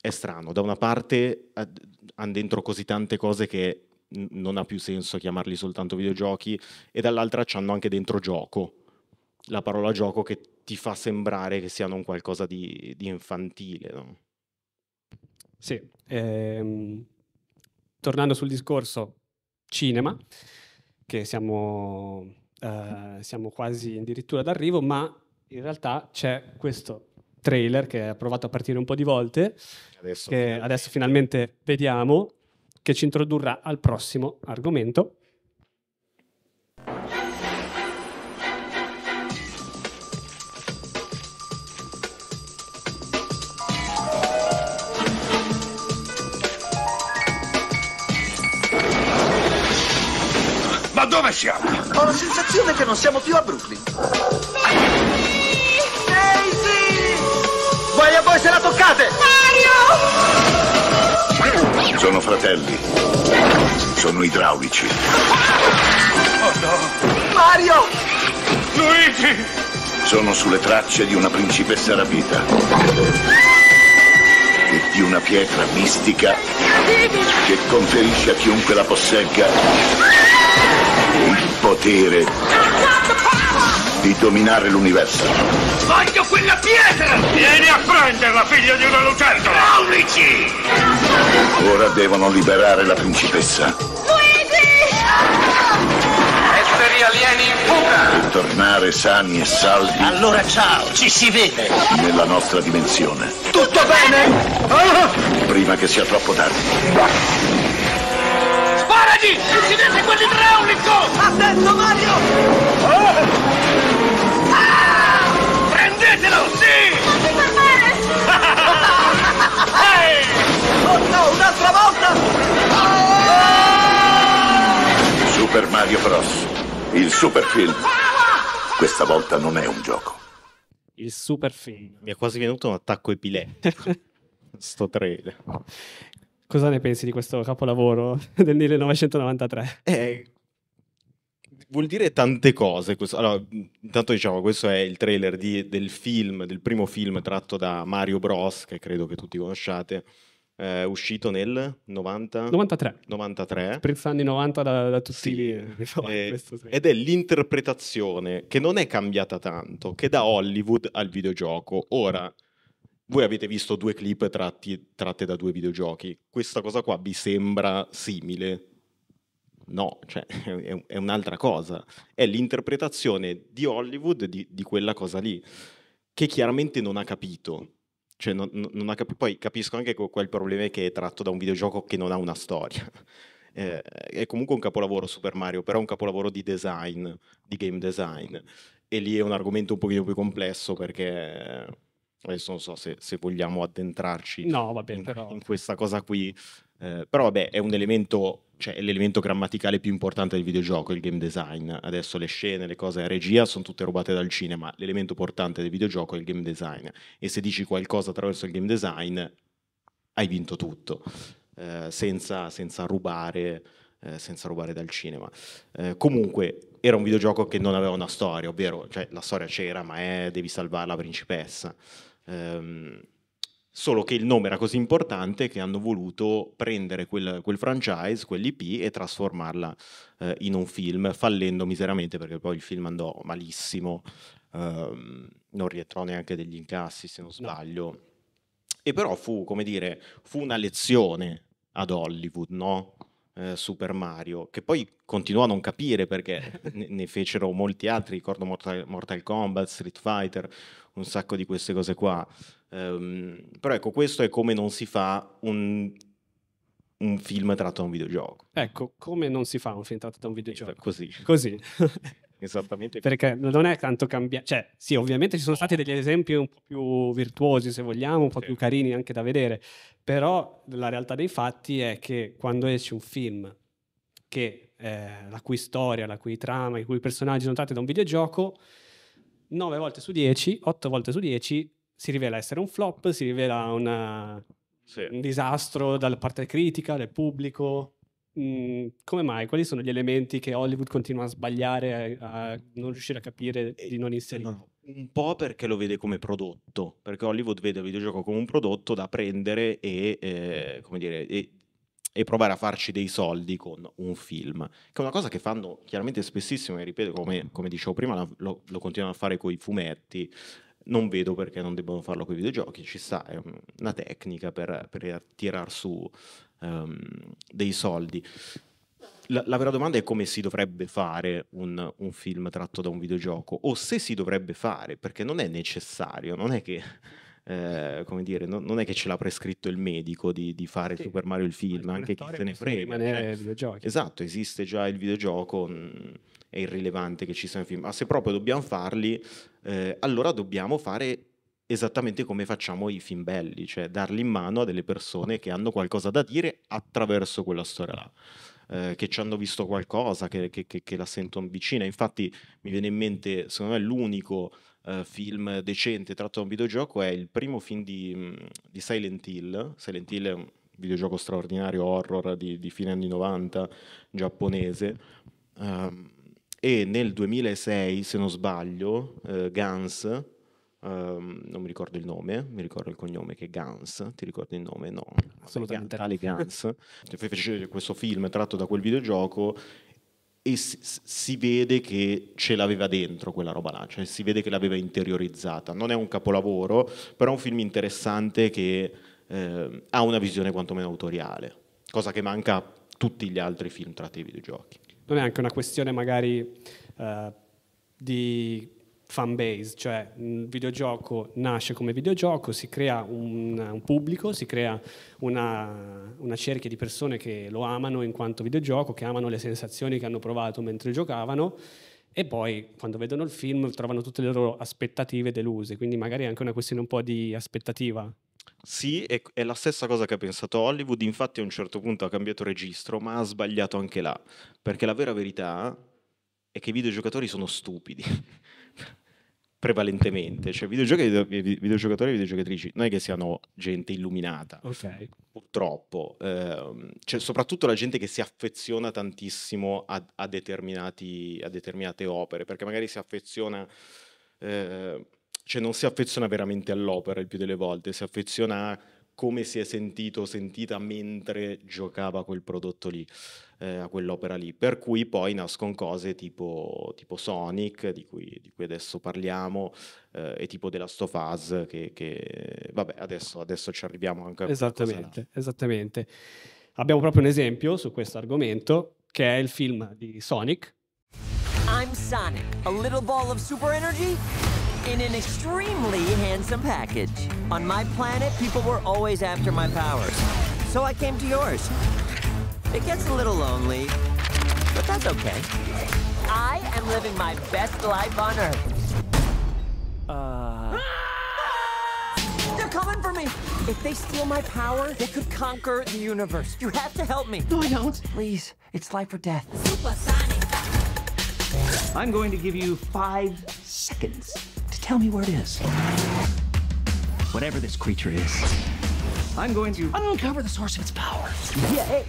è strano. Da una parte hanno dentro così tante cose che non ha più senso chiamarli soltanto videogiochi e dall'altra hanno anche dentro gioco, la parola gioco che ti fa sembrare che siano un qualcosa di, di infantile. No?
Sì, ehm, tornando sul discorso cinema, che siamo, eh, siamo quasi addirittura d'arrivo, ma in realtà c'è questo trailer che ha provato a partire un po' di volte, adesso, che finalmente. adesso finalmente vediamo, che ci introdurrà al prossimo argomento.
Ma dove siamo? Ho la sensazione che non siamo più a Brooklyn. Daisy! Vai a voi se la toccate! Mario! Sono fratelli. Sono idraulici. Oh no! Mario! Luigi! Sono sulle tracce di una principessa rapita. E di una pietra mistica che conferisce a chiunque la possegga il potere di dominare l'universo. Voglio quella pietra! Vieni a prenderla, figlio di una lucertola! Aulici! Ora devono liberare la principessa. Luigi! Esseri alieni in fuga! E tornare sani e salvi. Allora ciao, ci si vede! Nella nostra dimensione. Tutto bene? Ah! Prima che sia troppo tardi. Sparati! Incidente quell'idraulico! Attento Mario! Ah! Prendetelo, sì! Lasci parlare! Ehi! Oh no, un'altra volta! Ah! Super Mario Bros. Il super film. Questa volta non è un gioco. Il super film. Mi è quasi venuto un attacco epilettico. Sto trailer.
Cosa ne pensi di questo capolavoro del 1993?
Eh, vuol dire tante cose. Questo. Allora, intanto diciamo, questo è il trailer di, del film, del primo film tratto da Mario Bros, che credo che tutti conosciate. Eh, uscito nel 90... 93. 93.
Sprizza anni 90 da, da tutti sì. lì. Eh, eh
Ed è l'interpretazione che non è cambiata tanto, che da Hollywood al videogioco. Ora, voi avete visto due clip tratti, tratte da due videogiochi. Questa cosa qua vi sembra simile? no, cioè, è, è, un'altra cosa, è l'interpretazione di Hollywood di, di, quella cosa lì, che chiaramente non ha capito. Cioè, non, non ha cap- poi capisco anche quel problema che è tratto da un videogioco che non ha una storia. Eh, è comunque un capolavoro Super Mario, però è un capolavoro di design, di game design. E lì è un argomento un pochino più complesso perché adesso non so se, se vogliamo addentrarci no, vabbè, in, però... in, questa cosa qui. Eh, però vabbè, è un elemento cioè, è l'elemento grammaticale più importante del videogioco, il game design. Adesso le scene, le cose, la regia sono tutte rubate dal cinema, l'elemento portante del videogioco è il game design. E se dici qualcosa attraverso il game design, hai vinto tutto, eh, senza, senza, rubare, eh, senza, rubare, dal cinema. Eh, comunque, era un videogioco che non aveva una storia, ovvero cioè, la storia c'era, ma è devi salvare la principessa. Ehm, Solo che il nome era così importante che hanno voluto prendere quel, quel franchise, quell'IP e trasformarla eh, in un film, fallendo miseramente perché poi il film andò malissimo, ehm, non rientrò neanche degli incassi se non sbaglio. E però fu, come dire, fu una lezione ad Hollywood, no? Eh, Super Mario, che poi continuò a non capire perché ne, ne fecero molti altri, ricordo Mortal, Mortal Kombat, Street Fighter, un sacco di queste cose qua. Um, però ecco, questo è come non si fa un, un, film tratto da un videogioco.
Ecco, come non si fa un film tratto da un videogioco? Così. Così. Esattamente. Perché non è tanto cambiato. Cioè, sì, ovviamente ci sono stati degli esempi un po' più virtuosi, se vogliamo, un po' sì. più carini anche da vedere, però la realtà dei fatti è che quando esce un film che, eh, la cui storia, la cui trama, i cui personaggi sono tratti da un videogioco, 9 volte su 10, 8 volte su 10 si rivela essere un flop, si rivela una, eh, sì. un disastro dalla parte critica, del pubblico. Mm, come mai? Quali sono gli elementi che Hollywood continua a sbagliare, a, eh, a non riuscire a capire e eh, di non inserire? No.
Un po' perché lo vede come prodotto, perché Hollywood vede il videogioco come un prodotto da prendere e, eh, come dire, e e provare a farci dei soldi con un film, che è una cosa che fanno chiaramente spessissimo, e ripeto, come, come dicevo prima, lo, lo continuano a fare con i fumetti, non vedo perché non debbano farlo con i videogiochi, ci sta, è una tecnica per, per tirar su um, dei soldi. La, la, vera domanda è come si dovrebbe fare un, un, film tratto da un videogioco, o se si dovrebbe fare, perché non è necessario, non è che, eh, dire, non, non è che ce l'ha prescritto il medico di, di fare sì, Super Mario il film, anche chi se ne frega. Cioè, esatto, esiste già il videogioco. Mh, mm, è irrilevante che ci siano film, ma se proprio dobbiamo farli, eh, allora dobbiamo fare esattamente come facciamo i film belli, cioè darli in mano a delle persone che hanno qualcosa da dire attraverso quella storia là. Eh, che ci hanno visto qualcosa, che, che, che, che la sentono vicina. Infatti, mi viene in mente, secondo me, l'unico Uh, film decente tratto da un videogioco è il primo film di, mm, di, Silent Hill. Silent Hill è un videogioco straordinario, horror di, di fine anni 90, giapponese. Um, e nel 2006, se non sbaglio, eh, Gans, ehm, non mi ricordo il nome, eh, mi ricordo il cognome che è Gans, ti ricordi il nome? No, assolutamente. Tale Gans, cioè, fece questo film tratto da quel videogioco e si, si, vede che ce l'aveva dentro quella roba là, cioè si vede che l'aveva interiorizzata. Non è un capolavoro, però è un film interessante che eh, ha una visione quantomeno autoriale, cosa che manca a tutti gli altri film tratti ai videogiochi
non è anche una questione magari eh, di fan base, cioè il videogioco nasce come videogioco, si crea un, un pubblico, si crea una, una, cerchia di persone che lo amano in quanto videogioco, che amano le sensazioni che hanno provato mentre giocavano e poi quando vedono il film trovano tutte le loro aspettative deluse, quindi magari è anche una questione un po' di aspettativa
sì, è, è, la stessa cosa che ha pensato Hollywood, infatti a un certo punto ha cambiato registro, ma ha sbagliato anche là, perché la vera verità è che i videogiocatori sono stupidi, prevalentemente, cioè videogiocatori e videogiocatori, videogiocatrici non è che siano gente illuminata, okay. purtroppo, ehm, cioè, soprattutto la gente che si affeziona tantissimo a, a, a determinate opere, perché magari si affeziona... Eh, cioè non si affeziona veramente all'opera il più delle volte, si affeziona a come si è sentito o sentita mentre giocava quel prodotto lì, eh, a quell'opera lì. Per cui poi nascono cose tipo, tipo Sonic, di cui, di cui, adesso parliamo, eh, e tipo della Stofaz, che, che vabbè, adesso, adesso, ci arriviamo anche a questo. Esattamente,
esattamente. Abbiamo proprio un esempio su questo argomento, che è il film di Sonic. I'm Sonic, a little ball of super energy in an extremely handsome package. On my planet, people were always after my powers. So I came to yours. It gets a little
lonely, but that's okay.
I am living my best life on Earth.
Uh...
Ah! They're coming for me! If they steal my power, they could conquer the universe. You have to help me. No, I don't. Please, it's life or death. I'm going to give you five seconds to tell me where it is. Whatever this creature is, I'm going to uncover the source of its power. Yeah. Hey.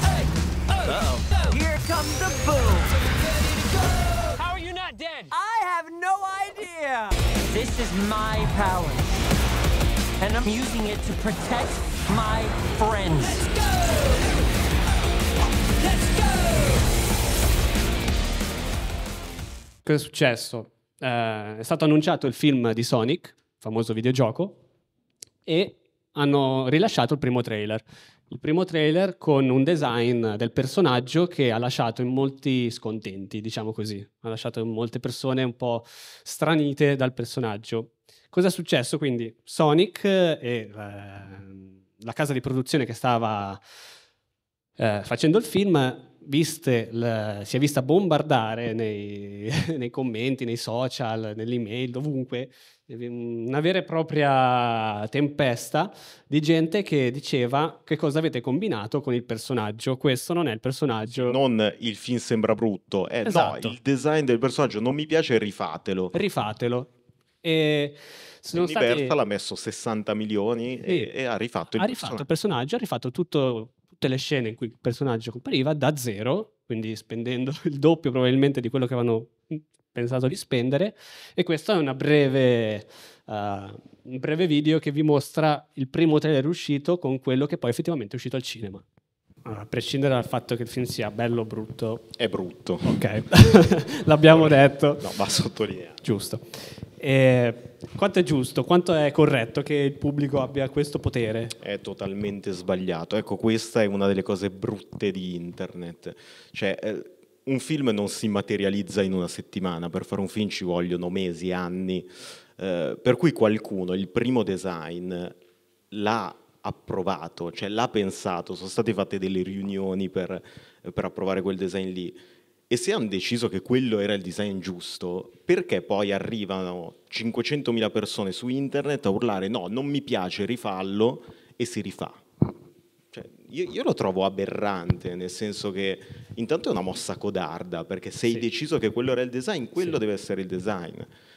Hey. Oh. Uh-oh. Here comes the boom. How are you not dead? I have no idea. This is my power. And I'm using it to protect my friends. Let's go! Let's go! Cosa è successo? eh, è stato annunciato il film di Sonic, famoso videogioco, e hanno rilasciato il primo trailer. Il primo trailer con un design del personaggio che ha lasciato in molti scontenti, diciamo così, ha lasciato in molte persone un po' stranite dal personaggio. Cosa è successo quindi? Sonic e eh, la casa di produzione che stava eh, facendo il film la, si è vista bombardare nei, nei commenti, nei social, nell'email, dovunque, una vera e propria tempesta di gente che diceva che cosa avete combinato con il personaggio, questo non è il
personaggio. Non il film sembra brutto, eh, esatto. no, il design del personaggio non mi piace, rifatelo. Rifatelo.
E sono stati... l'ha
messo 60 milioni e, e, e ha rifatto, il, ha rifatto
personaggio. il personaggio. Ha rifatto tutto tutte le scene in cui il personaggio compariva da zero, quindi spendendo il doppio probabilmente di quello che avevano pensato di spendere. E questo è breve, uh, un breve video che vi mostra il primo trailer uscito con quello che poi effettivamente è uscito al cinema a prescindere dal fatto che il film sia bello o brutto. È brutto. Ok, l'abbiamo detto. No, va sottolineato. Giusto. E quanto è giusto, quanto è corretto che il pubblico abbia questo potere?
È totalmente sbagliato. Ecco, questa è una delle cose brutte di internet. Cioè, eh, un film non si materializza in una settimana, per fare un film ci vogliono mesi, anni. Eh, per cui qualcuno, il primo design, l'ha approvato, cioè l'ha pensato, sono state fatte delle riunioni per, per approvare quel design lì. E se hanno deciso che quello era il design giusto, perché poi arrivano 500.000 persone su internet a urlare no, non mi piace, rifallo e si rifà? Cioè, io, io, lo trovo aberrante, nel senso che intanto è una mossa codarda, perché se hai deciso che quello era il design, quello sì. deve essere il design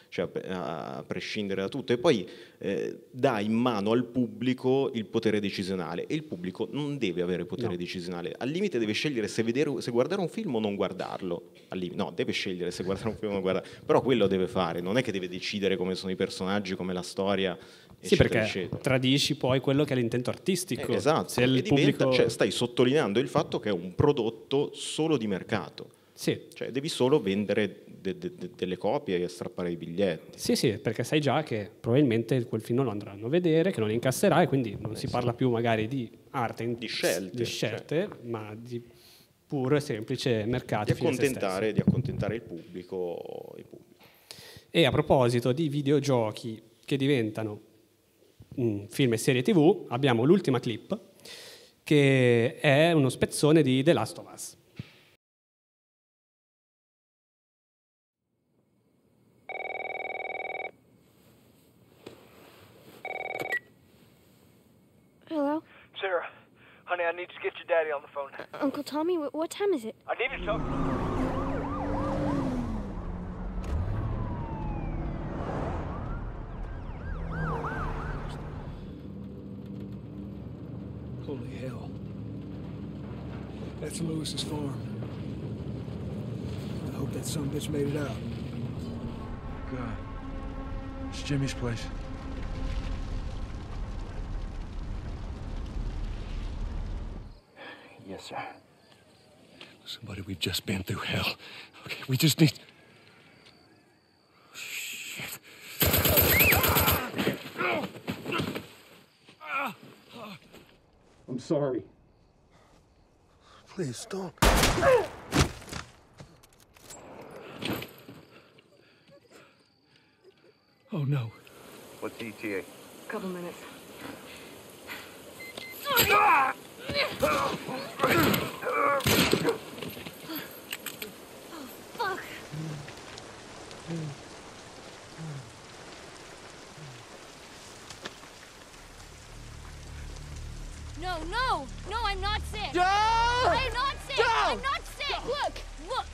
cioè a, prescindere da tutto, e poi eh, dà in mano al pubblico il potere decisionale e il pubblico non deve avere potere no. decisionale, al limite deve scegliere se, vedere, se, guardare un film o non guardarlo, limite, no, deve scegliere se guardare un film o non guardarlo, però quello deve fare, non è che deve decidere come sono i personaggi, come la storia. Sì, perché eccetera. tradisci poi quello che è l'intento artistico. Eh, esatto, se il diventa, pubblico... Cioè, stai sottolineando il fatto che è un prodotto solo di mercato. Sì. Cioè devi solo vendere de, de, de, delle copie e strappare i biglietti.
Sì, sì, perché sai già che probabilmente quel film non lo andranno a vedere, che non incasserà e quindi non eh, si sì. parla più magari di arte, di scelte, di scelte cioè. ma di puro e semplice mercato. Di accontentare, di
accontentare il pubblico, il pubblico. E a
proposito di videogiochi che diventano mh, film e serie tv, abbiamo l'ultima clip che è uno spezzone di The Last of Us. need to get your daddy on the phone. Uh, Uncle Tommy, what time is it? I need to talk. Holy hell. That's Lewis's
farm. I hope that son bitch made it out. God. It's Jimmy's place. Yes, sir.
Somebody, we've just been through hell. Okay, we just need. Shit.
I'm sorry. Please don't.
Oh no. What's ETA?
Couple minutes. No, no, no, I'm not sick. No! I'm not sick. No! I'm not sick. Look, look.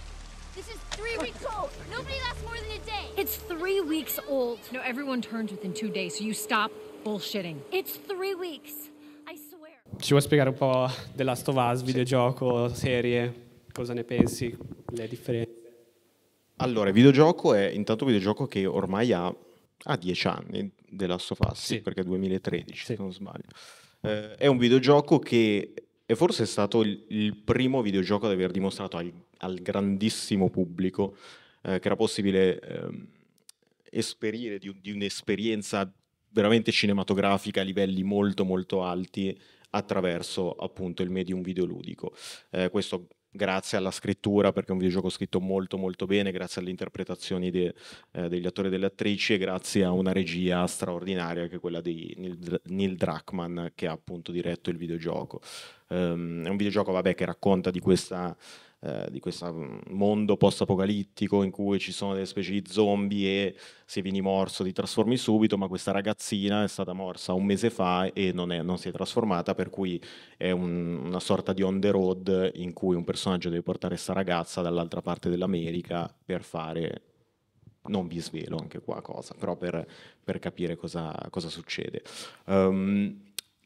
This is three weeks old. Nobody lasts more than a day.
It's three weeks old. No, everyone turns within two days, so you stop bullshitting. It's ci vuoi spiegare un po' della Stovaz, sì. videogioco, serie, cosa ne pensi, le differenze?
Allora, il videogioco è intanto un videogioco che ormai ha, ha 10 anni of Us, sì. perché è 2013 sì. se non sbaglio. Eh, è un videogioco che è forse stato il, il primo videogioco ad aver dimostrato al, al grandissimo pubblico eh, che era possibile eh, esperire di, di un'esperienza veramente cinematografica a livelli molto molto alti attraverso appunto il medium videoludico. Eh, questo grazie alla scrittura, perché è un videogioco scritto molto molto bene, grazie alle interpretazioni de, eh, degli attori e delle attrici e grazie a una regia straordinaria che è quella di Neil, Neil Druckmann che ha appunto diretto il videogioco. Um, è un videogioco vabbè, che racconta di questa eh, di questo mm, mondo post-apocalittico in cui ci sono delle specie di zombie e se vieni morso ti trasformi subito, ma questa ragazzina è stata morsa un mese fa e non, è, non si è trasformata, per cui è un, una sorta di on the road in cui un personaggio deve portare questa ragazza dall'altra parte dell'America per fare non vi svelo anche qua cosa, però per, per capire cosa, cosa succede. Um,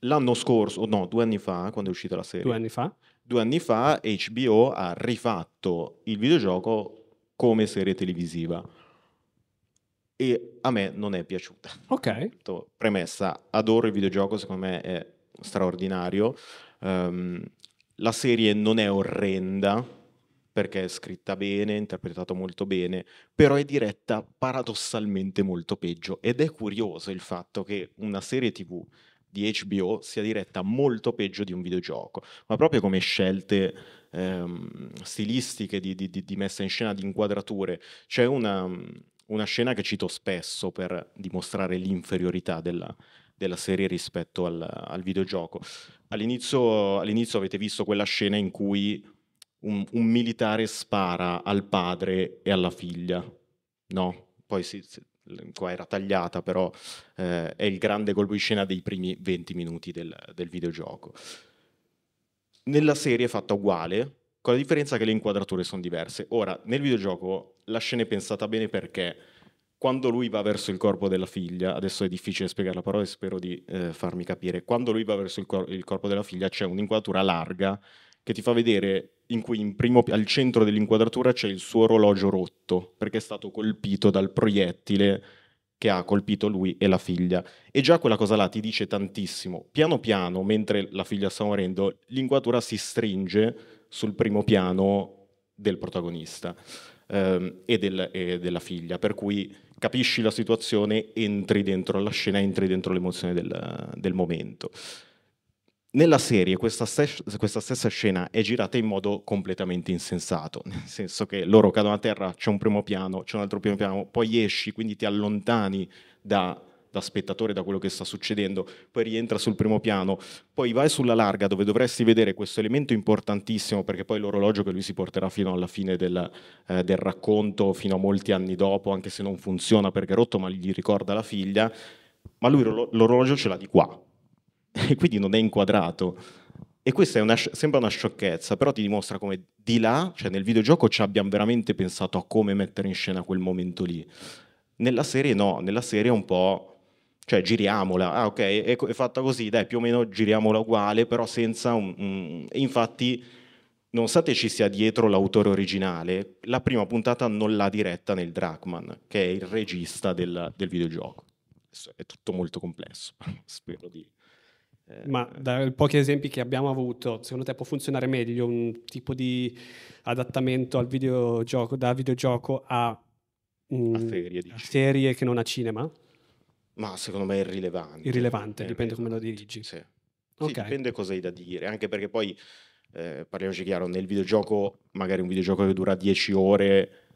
l'anno scorso, no, due anni fa, quando è uscita la serie. Due anni fa? due anni fa HBO ha rifatto il videogioco come serie televisiva e a me non è piaciuta. Ok. Premessa, adoro il videogioco, secondo me è straordinario. Um, la serie non è orrenda perché è scritta bene, interpretata molto bene, però è diretta paradossalmente molto peggio ed è curioso il fatto che una serie TV di HBO sia diretta molto peggio di un videogioco, ma proprio come scelte ehm, stilistiche di, di, di, messa in scena, di inquadrature. C'è una, una scena che cito spesso per dimostrare l'inferiorità della, della serie rispetto al, al videogioco. All'inizio, all'inizio, avete visto quella scena in cui un, un, militare spara al padre e alla figlia, no? Poi si, si qua era tagliata, però eh, è il grande colpo di scena dei primi 20 minuti del, del videogioco. Nella serie è fatta uguale, con la differenza che le inquadrature sono diverse. Ora, nel videogioco la scena è pensata bene perché quando lui va verso il corpo della figlia, adesso è difficile spiegare la parola e spero di eh, farmi capire, quando lui va verso il, cor- il corpo della figlia c'è un'inquadratura larga che ti fa vedere in cui in primo, al centro dell'inquadratura c'è il suo orologio rotto, perché è stato colpito dal proiettile che ha colpito lui e la figlia. E già quella cosa là ti dice tantissimo. Piano piano, mentre la figlia sta morendo, l'inquadratura si stringe sul primo piano del protagonista ehm, e, del, e della figlia, per cui capisci la situazione, entri dentro la scena, entri dentro l'emozione del, del momento. Nella serie questa, stes- questa, stessa scena è girata in modo completamente insensato, nel senso che loro cadono a terra, c'è un primo piano, c'è un altro primo piano, poi esci, quindi ti allontani da, da spettatore, da quello che sta succedendo, poi rientra sul primo piano, poi vai sulla larga dove dovresti vedere questo elemento importantissimo perché poi l'orologio che lui si porterà fino alla fine del, eh, del racconto, fino a molti anni dopo, anche se non funziona perché è rotto ma gli ricorda la figlia, ma lui l'orologio ce l'ha di qua, e quindi non è inquadrato. E questa una, sembra una sciocchezza, però ti dimostra come di là, cioè nel videogioco ci abbiamo veramente pensato a come mettere in scena quel momento lì. Nella serie no, nella serie è un po'... Cioè giriamola, ah ok, è, è fatta così, dai più o meno giriamola uguale, però senza un... Mm, infatti nonostante ci sia dietro l'autore originale, la prima puntata non l'ha diretta nel Drachman, che è il regista del, del videogioco. È tutto molto complesso, spero di
ma eh, dai pochi esempi che abbiamo avuto, secondo te può funzionare meglio un tipo di adattamento al videogioco, da videogioco a, mh, mm, a ferie, serie che non a cinema?
Ma secondo me è irrilevante. Irrilevante, è dipende irrilevante.
come lo dirigi.
Sì. Okay. sì. dipende cosa hai da dire, anche perché poi, eh, parliamoci chiaro, nel videogioco, magari un videogioco che dura 10 ore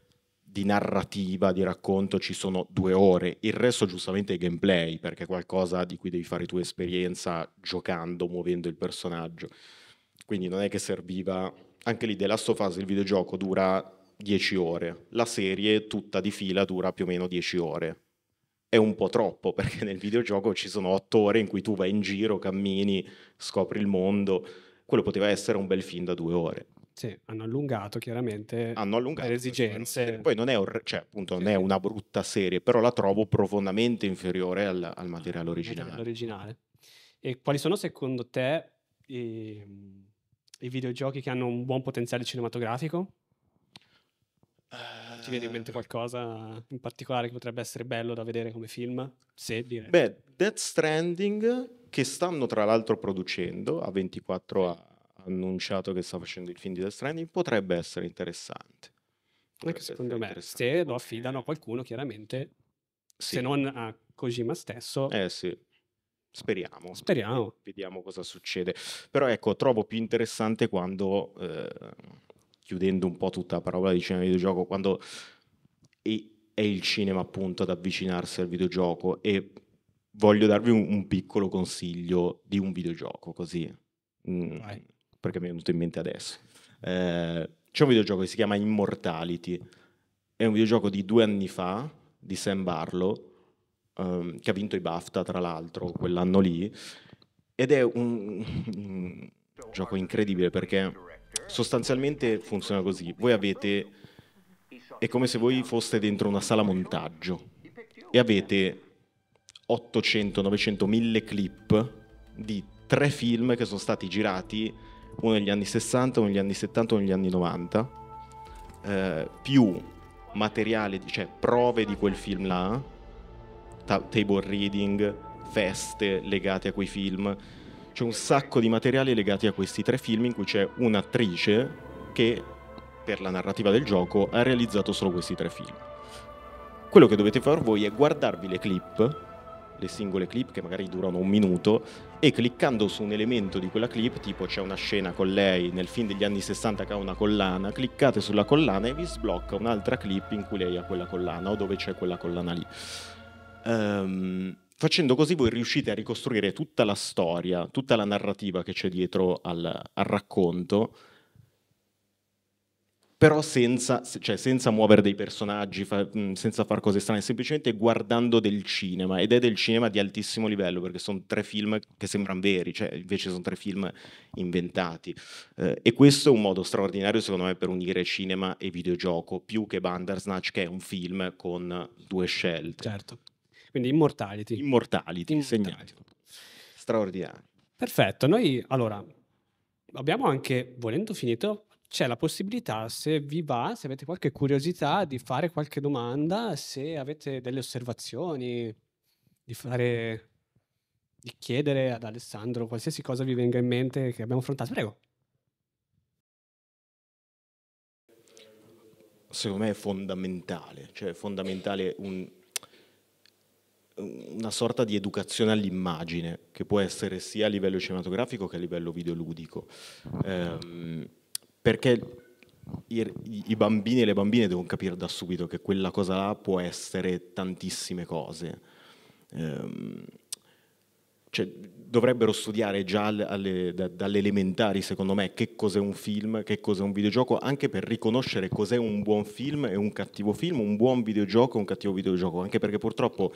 di narrativa, di racconto ci sono due ore, il resto giustamente è gameplay, perché è qualcosa di cui devi fare tua esperienza giocando, muovendo il personaggio. Quindi non è che serviva... Anche lì, The Last of Us, il videogioco dura 10 ore, la serie tutta di fila dura più o meno 10 ore. È un po' troppo, perché nel videogioco ci sono 8 ore in cui tu vai in giro, cammini, scopri il mondo. Quello poteva essere un bel film da due ore. Sì, hanno
allungato chiaramente
hanno allungato, le esigenze. Poi non è, or- cioè, appunto, non è una brutta serie, però la trovo profondamente inferiore al, al materiale originale.
originale. E quali sono secondo te i, ehm, i, videogiochi che hanno un buon potenziale
cinematografico?
Ti viene in eh. mente qualcosa in particolare che potrebbe essere bello da vedere come film? Se dire. Beh,
Death Stranding, che stanno tra l'altro producendo a 24 a annunciato che sta facendo il film di Death Stranding, potrebbe essere interessante.
Anche secondo me, se lo affidano a qualcuno, chiaramente,
sì. se non a Kojima stesso... Eh sì. Speriamo, speriamo. Vediamo cosa succede. Però ecco, trovo più interessante quando, eh, chiudendo un po' tutta la parola di cinema e videogioco, quando è il cinema appunto ad avvicinarsi al videogioco e voglio darvi un, un piccolo consiglio di un videogioco così. Mm perché mi è venuto in mente adesso. Eh, c'è un videogioco che si chiama Immortality, è un videogioco di due anni fa di Sam Barlow, um, che ha vinto i BAFTA tra l'altro quell'anno lì, ed è un, un gioco incredibile perché sostanzialmente funziona così, voi avete, è come se voi foste dentro una sala montaggio e avete 800, 900, 1000 clip di tre film che sono stati girati uno negli anni 60, uno negli anni 70, uno negli anni 90, eh, più materiale, cioè prove di quel film là, ta- table reading, feste legate a quei film, c'è un sacco di materiali legati a questi tre film in cui c'è un'attrice che per la narrativa del gioco ha realizzato solo questi tre film. Quello che dovete fare voi è guardarvi le clip le singole clip che magari durano un minuto e cliccando su un elemento di quella clip, tipo c'è una scena con lei nel film degli anni 60 che ha una collana, cliccate sulla collana e vi sblocca un'altra clip in cui lei ha quella collana o dove c'è quella collana lì. Um, facendo così voi riuscite a ricostruire tutta la storia, tutta la narrativa che c'è dietro al, al racconto però senza, cioè senza, muovere dei personaggi, fa, senza fare cose strane, semplicemente guardando del cinema, ed è del cinema di altissimo livello, perché sono tre film che sembrano veri, cioè invece sono tre film inventati. Eh, e questo è un modo straordinario, secondo me, per unire cinema e videogioco, più che Bandersnatch, che è un film con due scelte. Certo. Quindi Immortality. Immortality, Immortality. Straordinario.
Perfetto, noi allora abbiamo anche, volendo finito, c'è la possibilità, se vi va, se avete qualche curiosità, di fare qualche domanda, se avete delle osservazioni, di fare di chiedere ad Alessandro qualsiasi cosa vi venga in mente che abbiamo affrontato. Prego.
Secondo me è fondamentale, cioè è fondamentale un, una sorta di educazione all'immagine, che può essere sia a livello cinematografico che a livello videoludico. Um, perché i, i bambini e le bambine devono capire da subito che quella cosa là può essere tantissime cose. Ehm, cioè, dovrebbero studiare già alle, da, dalle elementari, secondo me, che cos'è un film, che cos'è un videogioco, anche per riconoscere cos'è un buon film e un cattivo film, un buon videogioco e un cattivo videogioco, anche perché purtroppo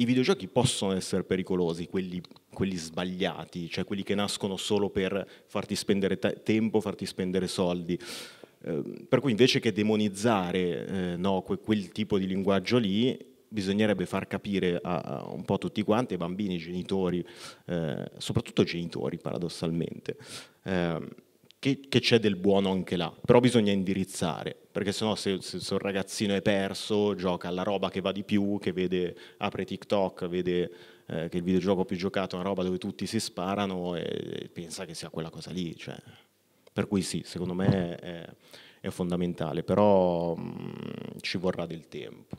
i videogiochi possono essere pericolosi, quelli, quelli, sbagliati, cioè quelli che nascono solo per farti spendere tempo, farti spendere soldi. Eh, per cui invece che demonizzare eh, no, que quel tipo di linguaggio lì, bisognerebbe far capire a, a un po' tutti quanti, ai bambini, ai genitori, eh, soprattutto genitori paradossalmente ehm, che, che, c'è del buono anche là, però bisogna indirizzare, perché sennò se, se, se un ragazzino è perso, gioca alla roba che va di più, che vede, apre TikTok, vede eh, che il videogioco più giocato è una roba dove tutti si sparano e, e pensa che sia quella cosa lì. Cioè. Per cui sì, secondo me è, è fondamentale, però mh, mm, ci vorrà del tempo.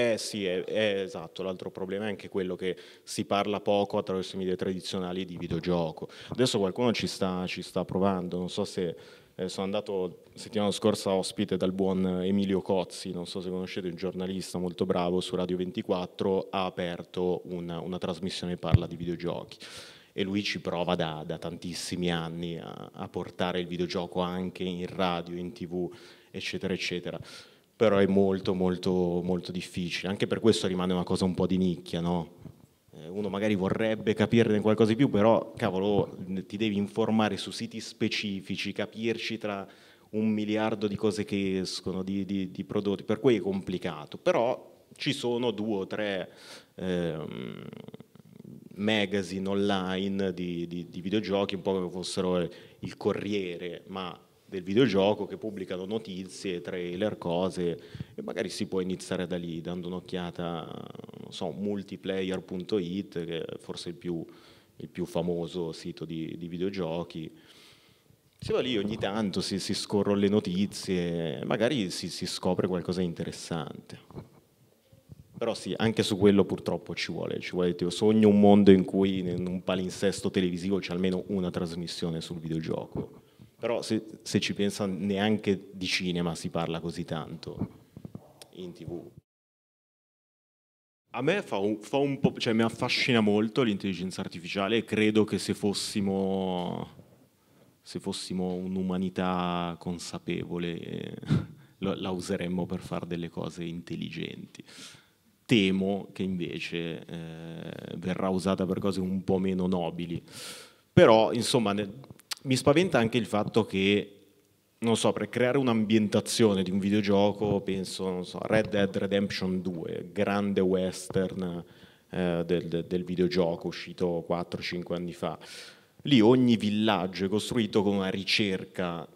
Eh sì, è, è esatto, l'altro problema è anche quello che si parla poco attraverso i media tradizionali di videogioco. Adesso qualcuno ci sta, ci sta provando, non so se eh, sono andato settimana scorsa ospite dal buon Emilio Cozzi, non so se conoscete, un giornalista molto bravo su Radio 24, ha aperto una, una trasmissione che parla di videogiochi e lui ci prova da, da tantissimi anni a, a portare il videogioco anche in radio, in tv, eccetera, eccetera però è molto molto molto difficile, anche per questo rimane una cosa un po' di nicchia, no? Eh, uno magari vorrebbe capirne qualcosa di più, però cavolo, ti devi informare su siti specifici, capirci tra un miliardo di cose che escono, di, di, di prodotti, per cui è complicato, però ci sono due o tre ehm, magazine online di, di, videogiochi, un po' come fossero il Corriere, ma del videogioco che pubblicano notizie, trailer, cose e magari si può iniziare da lì dando un'occhiata non so, multiplayer.it che è forse il più, il più famoso sito di, di, videogiochi. Si va lì ogni tanto, si, si scorrono le notizie, magari si, si scopre qualcosa di interessante. Però sì, anche su quello purtroppo ci vuole, ci vuole, io sogno un mondo in cui in un palinsesto televisivo c'è almeno una trasmissione sul videogioco. Però se, se ci pensa neanche di cinema si parla così tanto in tv. A me fa un, fa un po', cioè mi affascina molto l'intelligenza artificiale e credo che se fossimo, se fossimo un'umanità consapevole eh, la useremmo per fare delle cose intelligenti. Temo che invece eh, verrà usata per cose un po' meno nobili. Però, insomma, nel, mi spaventa anche il fatto che, non so, per creare un'ambientazione di un videogioco, penso, non so, Red Dead Redemption 2, grande western eh, del, del videogioco uscito 4-5 anni fa. Lì ogni villaggio è costruito con una ricerca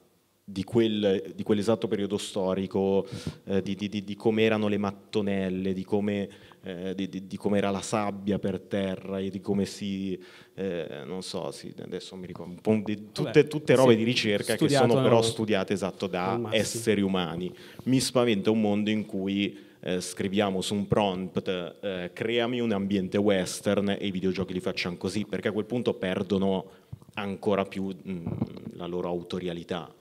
di, quel, di, quell'esatto periodo storico, eh, di, di, di come erano le mattonelle, di come eh, di, di, di com'era la sabbia per terra e di come si, eh, non so, si, adesso mi ricordo, di, tutte, tutte robe sì, di ricerca che sono però studiate esatto da esseri umani. Mi spaventa un mondo in cui... Eh, scriviamo su un prompt eh, creami un ambiente western e i videogiochi li facciamo così, perché a quel punto perdono ancora più mh, mm, la loro autorialità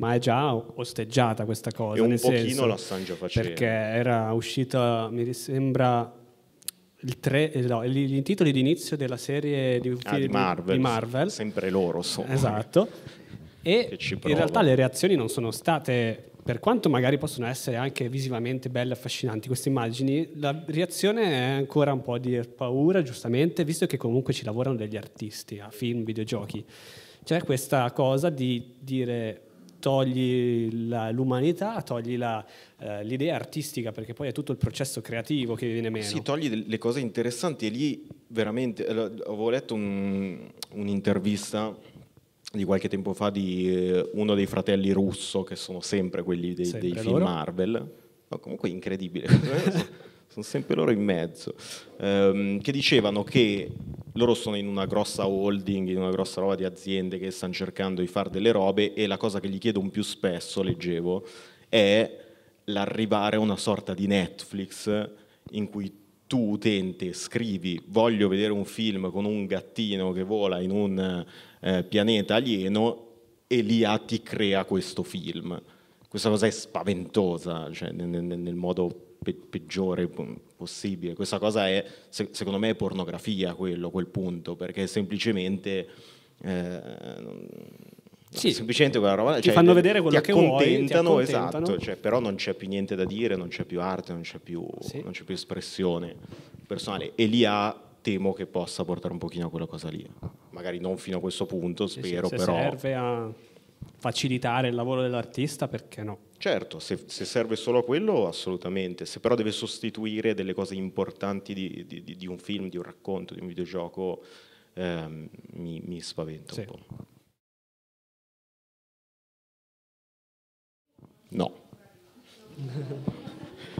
ma è già osteggiata questa cosa. E un pochino senso, l'Assange facendo. Perché era uscita, mi sembra, Tre, eh, no, gli intitoli d'inizio della serie di, ah, di, Marvel, di, Marvel,
Sempre loro sono. Esatto. E in realtà le
reazioni non sono state, per quanto magari possono essere anche visivamente belle e affascinanti queste immagini, la reazione è ancora un po' di paura, giustamente, visto che comunque ci lavorano degli artisti a film, videogiochi. C'è questa cosa di dire togli la, l'umanità, togli la, eh, l'idea artistica, perché poi è tutto il processo creativo che viene meno. Sì,
togli le cose interessanti e lì veramente, avevo letto un, un'intervista di qualche tempo fa di eh, uno dei fratelli russo, che sono sempre quelli dei, sempre dei film Marvel, ma comunque incredibile. sono sempre loro in mezzo, ehm, che dicevano che loro sono in una grossa holding, in una grossa roba di aziende che stanno cercando di fare delle robe e la cosa che gli chiedo chiedono più spesso, leggevo, è l'arrivare a una sorta di Netflix in cui tu utente scrivi voglio vedere un film con un gattino che vola in un eh, pianeta alieno e l'IA ti crea questo film. Questa cosa è spaventosa cioè, nel, nel modo pe- peggiore possibile. Questa cosa è, se- secondo me, è pornografia quello, quel punto, perché semplicemente... Eh, sì. semplicemente quella roba ti cioè, fanno vedere quello che vuoi ti accontentano esatto cioè, però non c'è più niente da dire non c'è più arte non c'è più, sì. non c'è più espressione personale e lì ha temo che possa portare un pochino a quella cosa lì magari non fino a questo punto spero sì, però serve
a facilitare il lavoro dell'artista, perché no?
Certo, se, se, serve solo a quello assolutamente, se però deve sostituire delle cose importanti di, di, di un film, di un racconto, di un videogioco, eh, mi, mi, spaventa sì. un po'. No.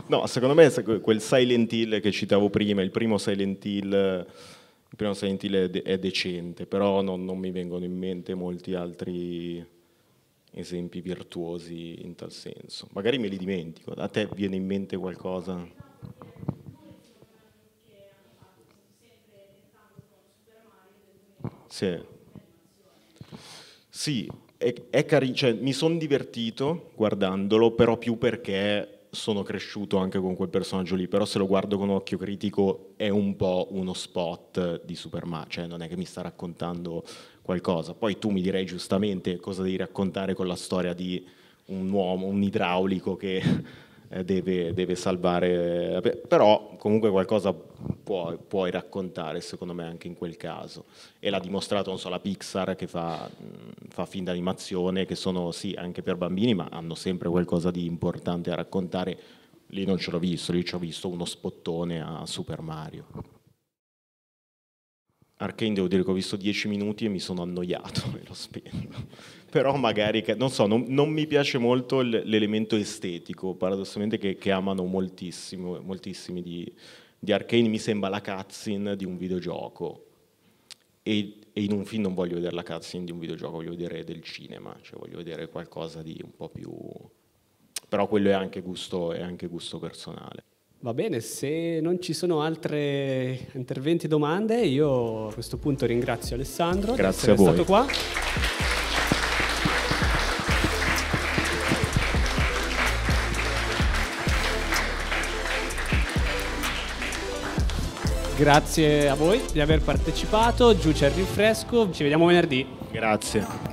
No, secondo me quel Silent Hill che citavo prima, il primo Silent Hill, primo Silent Hill è, de- è, decente, però non, non mi vengono in mente molti altri esempi virtuosi in tal senso. Magari me li dimentico, a te viene in mente qualcosa? Sì, sì è, è cari- cioè, mi sono divertito guardandolo, però più perché sono cresciuto anche con quel personaggio lì, però se lo guardo con occhio critico è un po' uno spot di Superman, cioè non è che mi sta raccontando qualcosa. Poi tu mi direi giustamente cosa devi raccontare con la storia di un uomo, un idraulico che eh, deve, deve salvare, eh, però comunque qualcosa puoi, puoi, raccontare secondo me anche in quel caso. E l'ha dimostrato, non so, la Pixar che fa, fa film d'animazione, che sono sì anche per bambini, ma hanno sempre qualcosa di importante da raccontare. Lì non ce l'ho visto, lì ci ho visto uno spottone a Super Mario. Arkane devo dire che ho visto 10 minuti e mi sono annoiato e lo spento. Però magari, non so, non, non, mi piace molto l'elemento estetico, paradossalmente che, che amano moltissimo, moltissimi di, di Arcane, mi sembra la cutscene di un videogioco. E, e, in un film non voglio vedere la cutscene di un videogioco, voglio vedere del cinema, cioè voglio vedere qualcosa di un po' più... Però quello è anche gusto, è anche gusto personale.
Va bene, se non ci sono altri interventi e domande, io a questo punto ringrazio Alessandro Grazie di essere stato qua. Grazie a voi di aver partecipato, giù c'è il rinfresco, ci vediamo venerdì.
Grazie.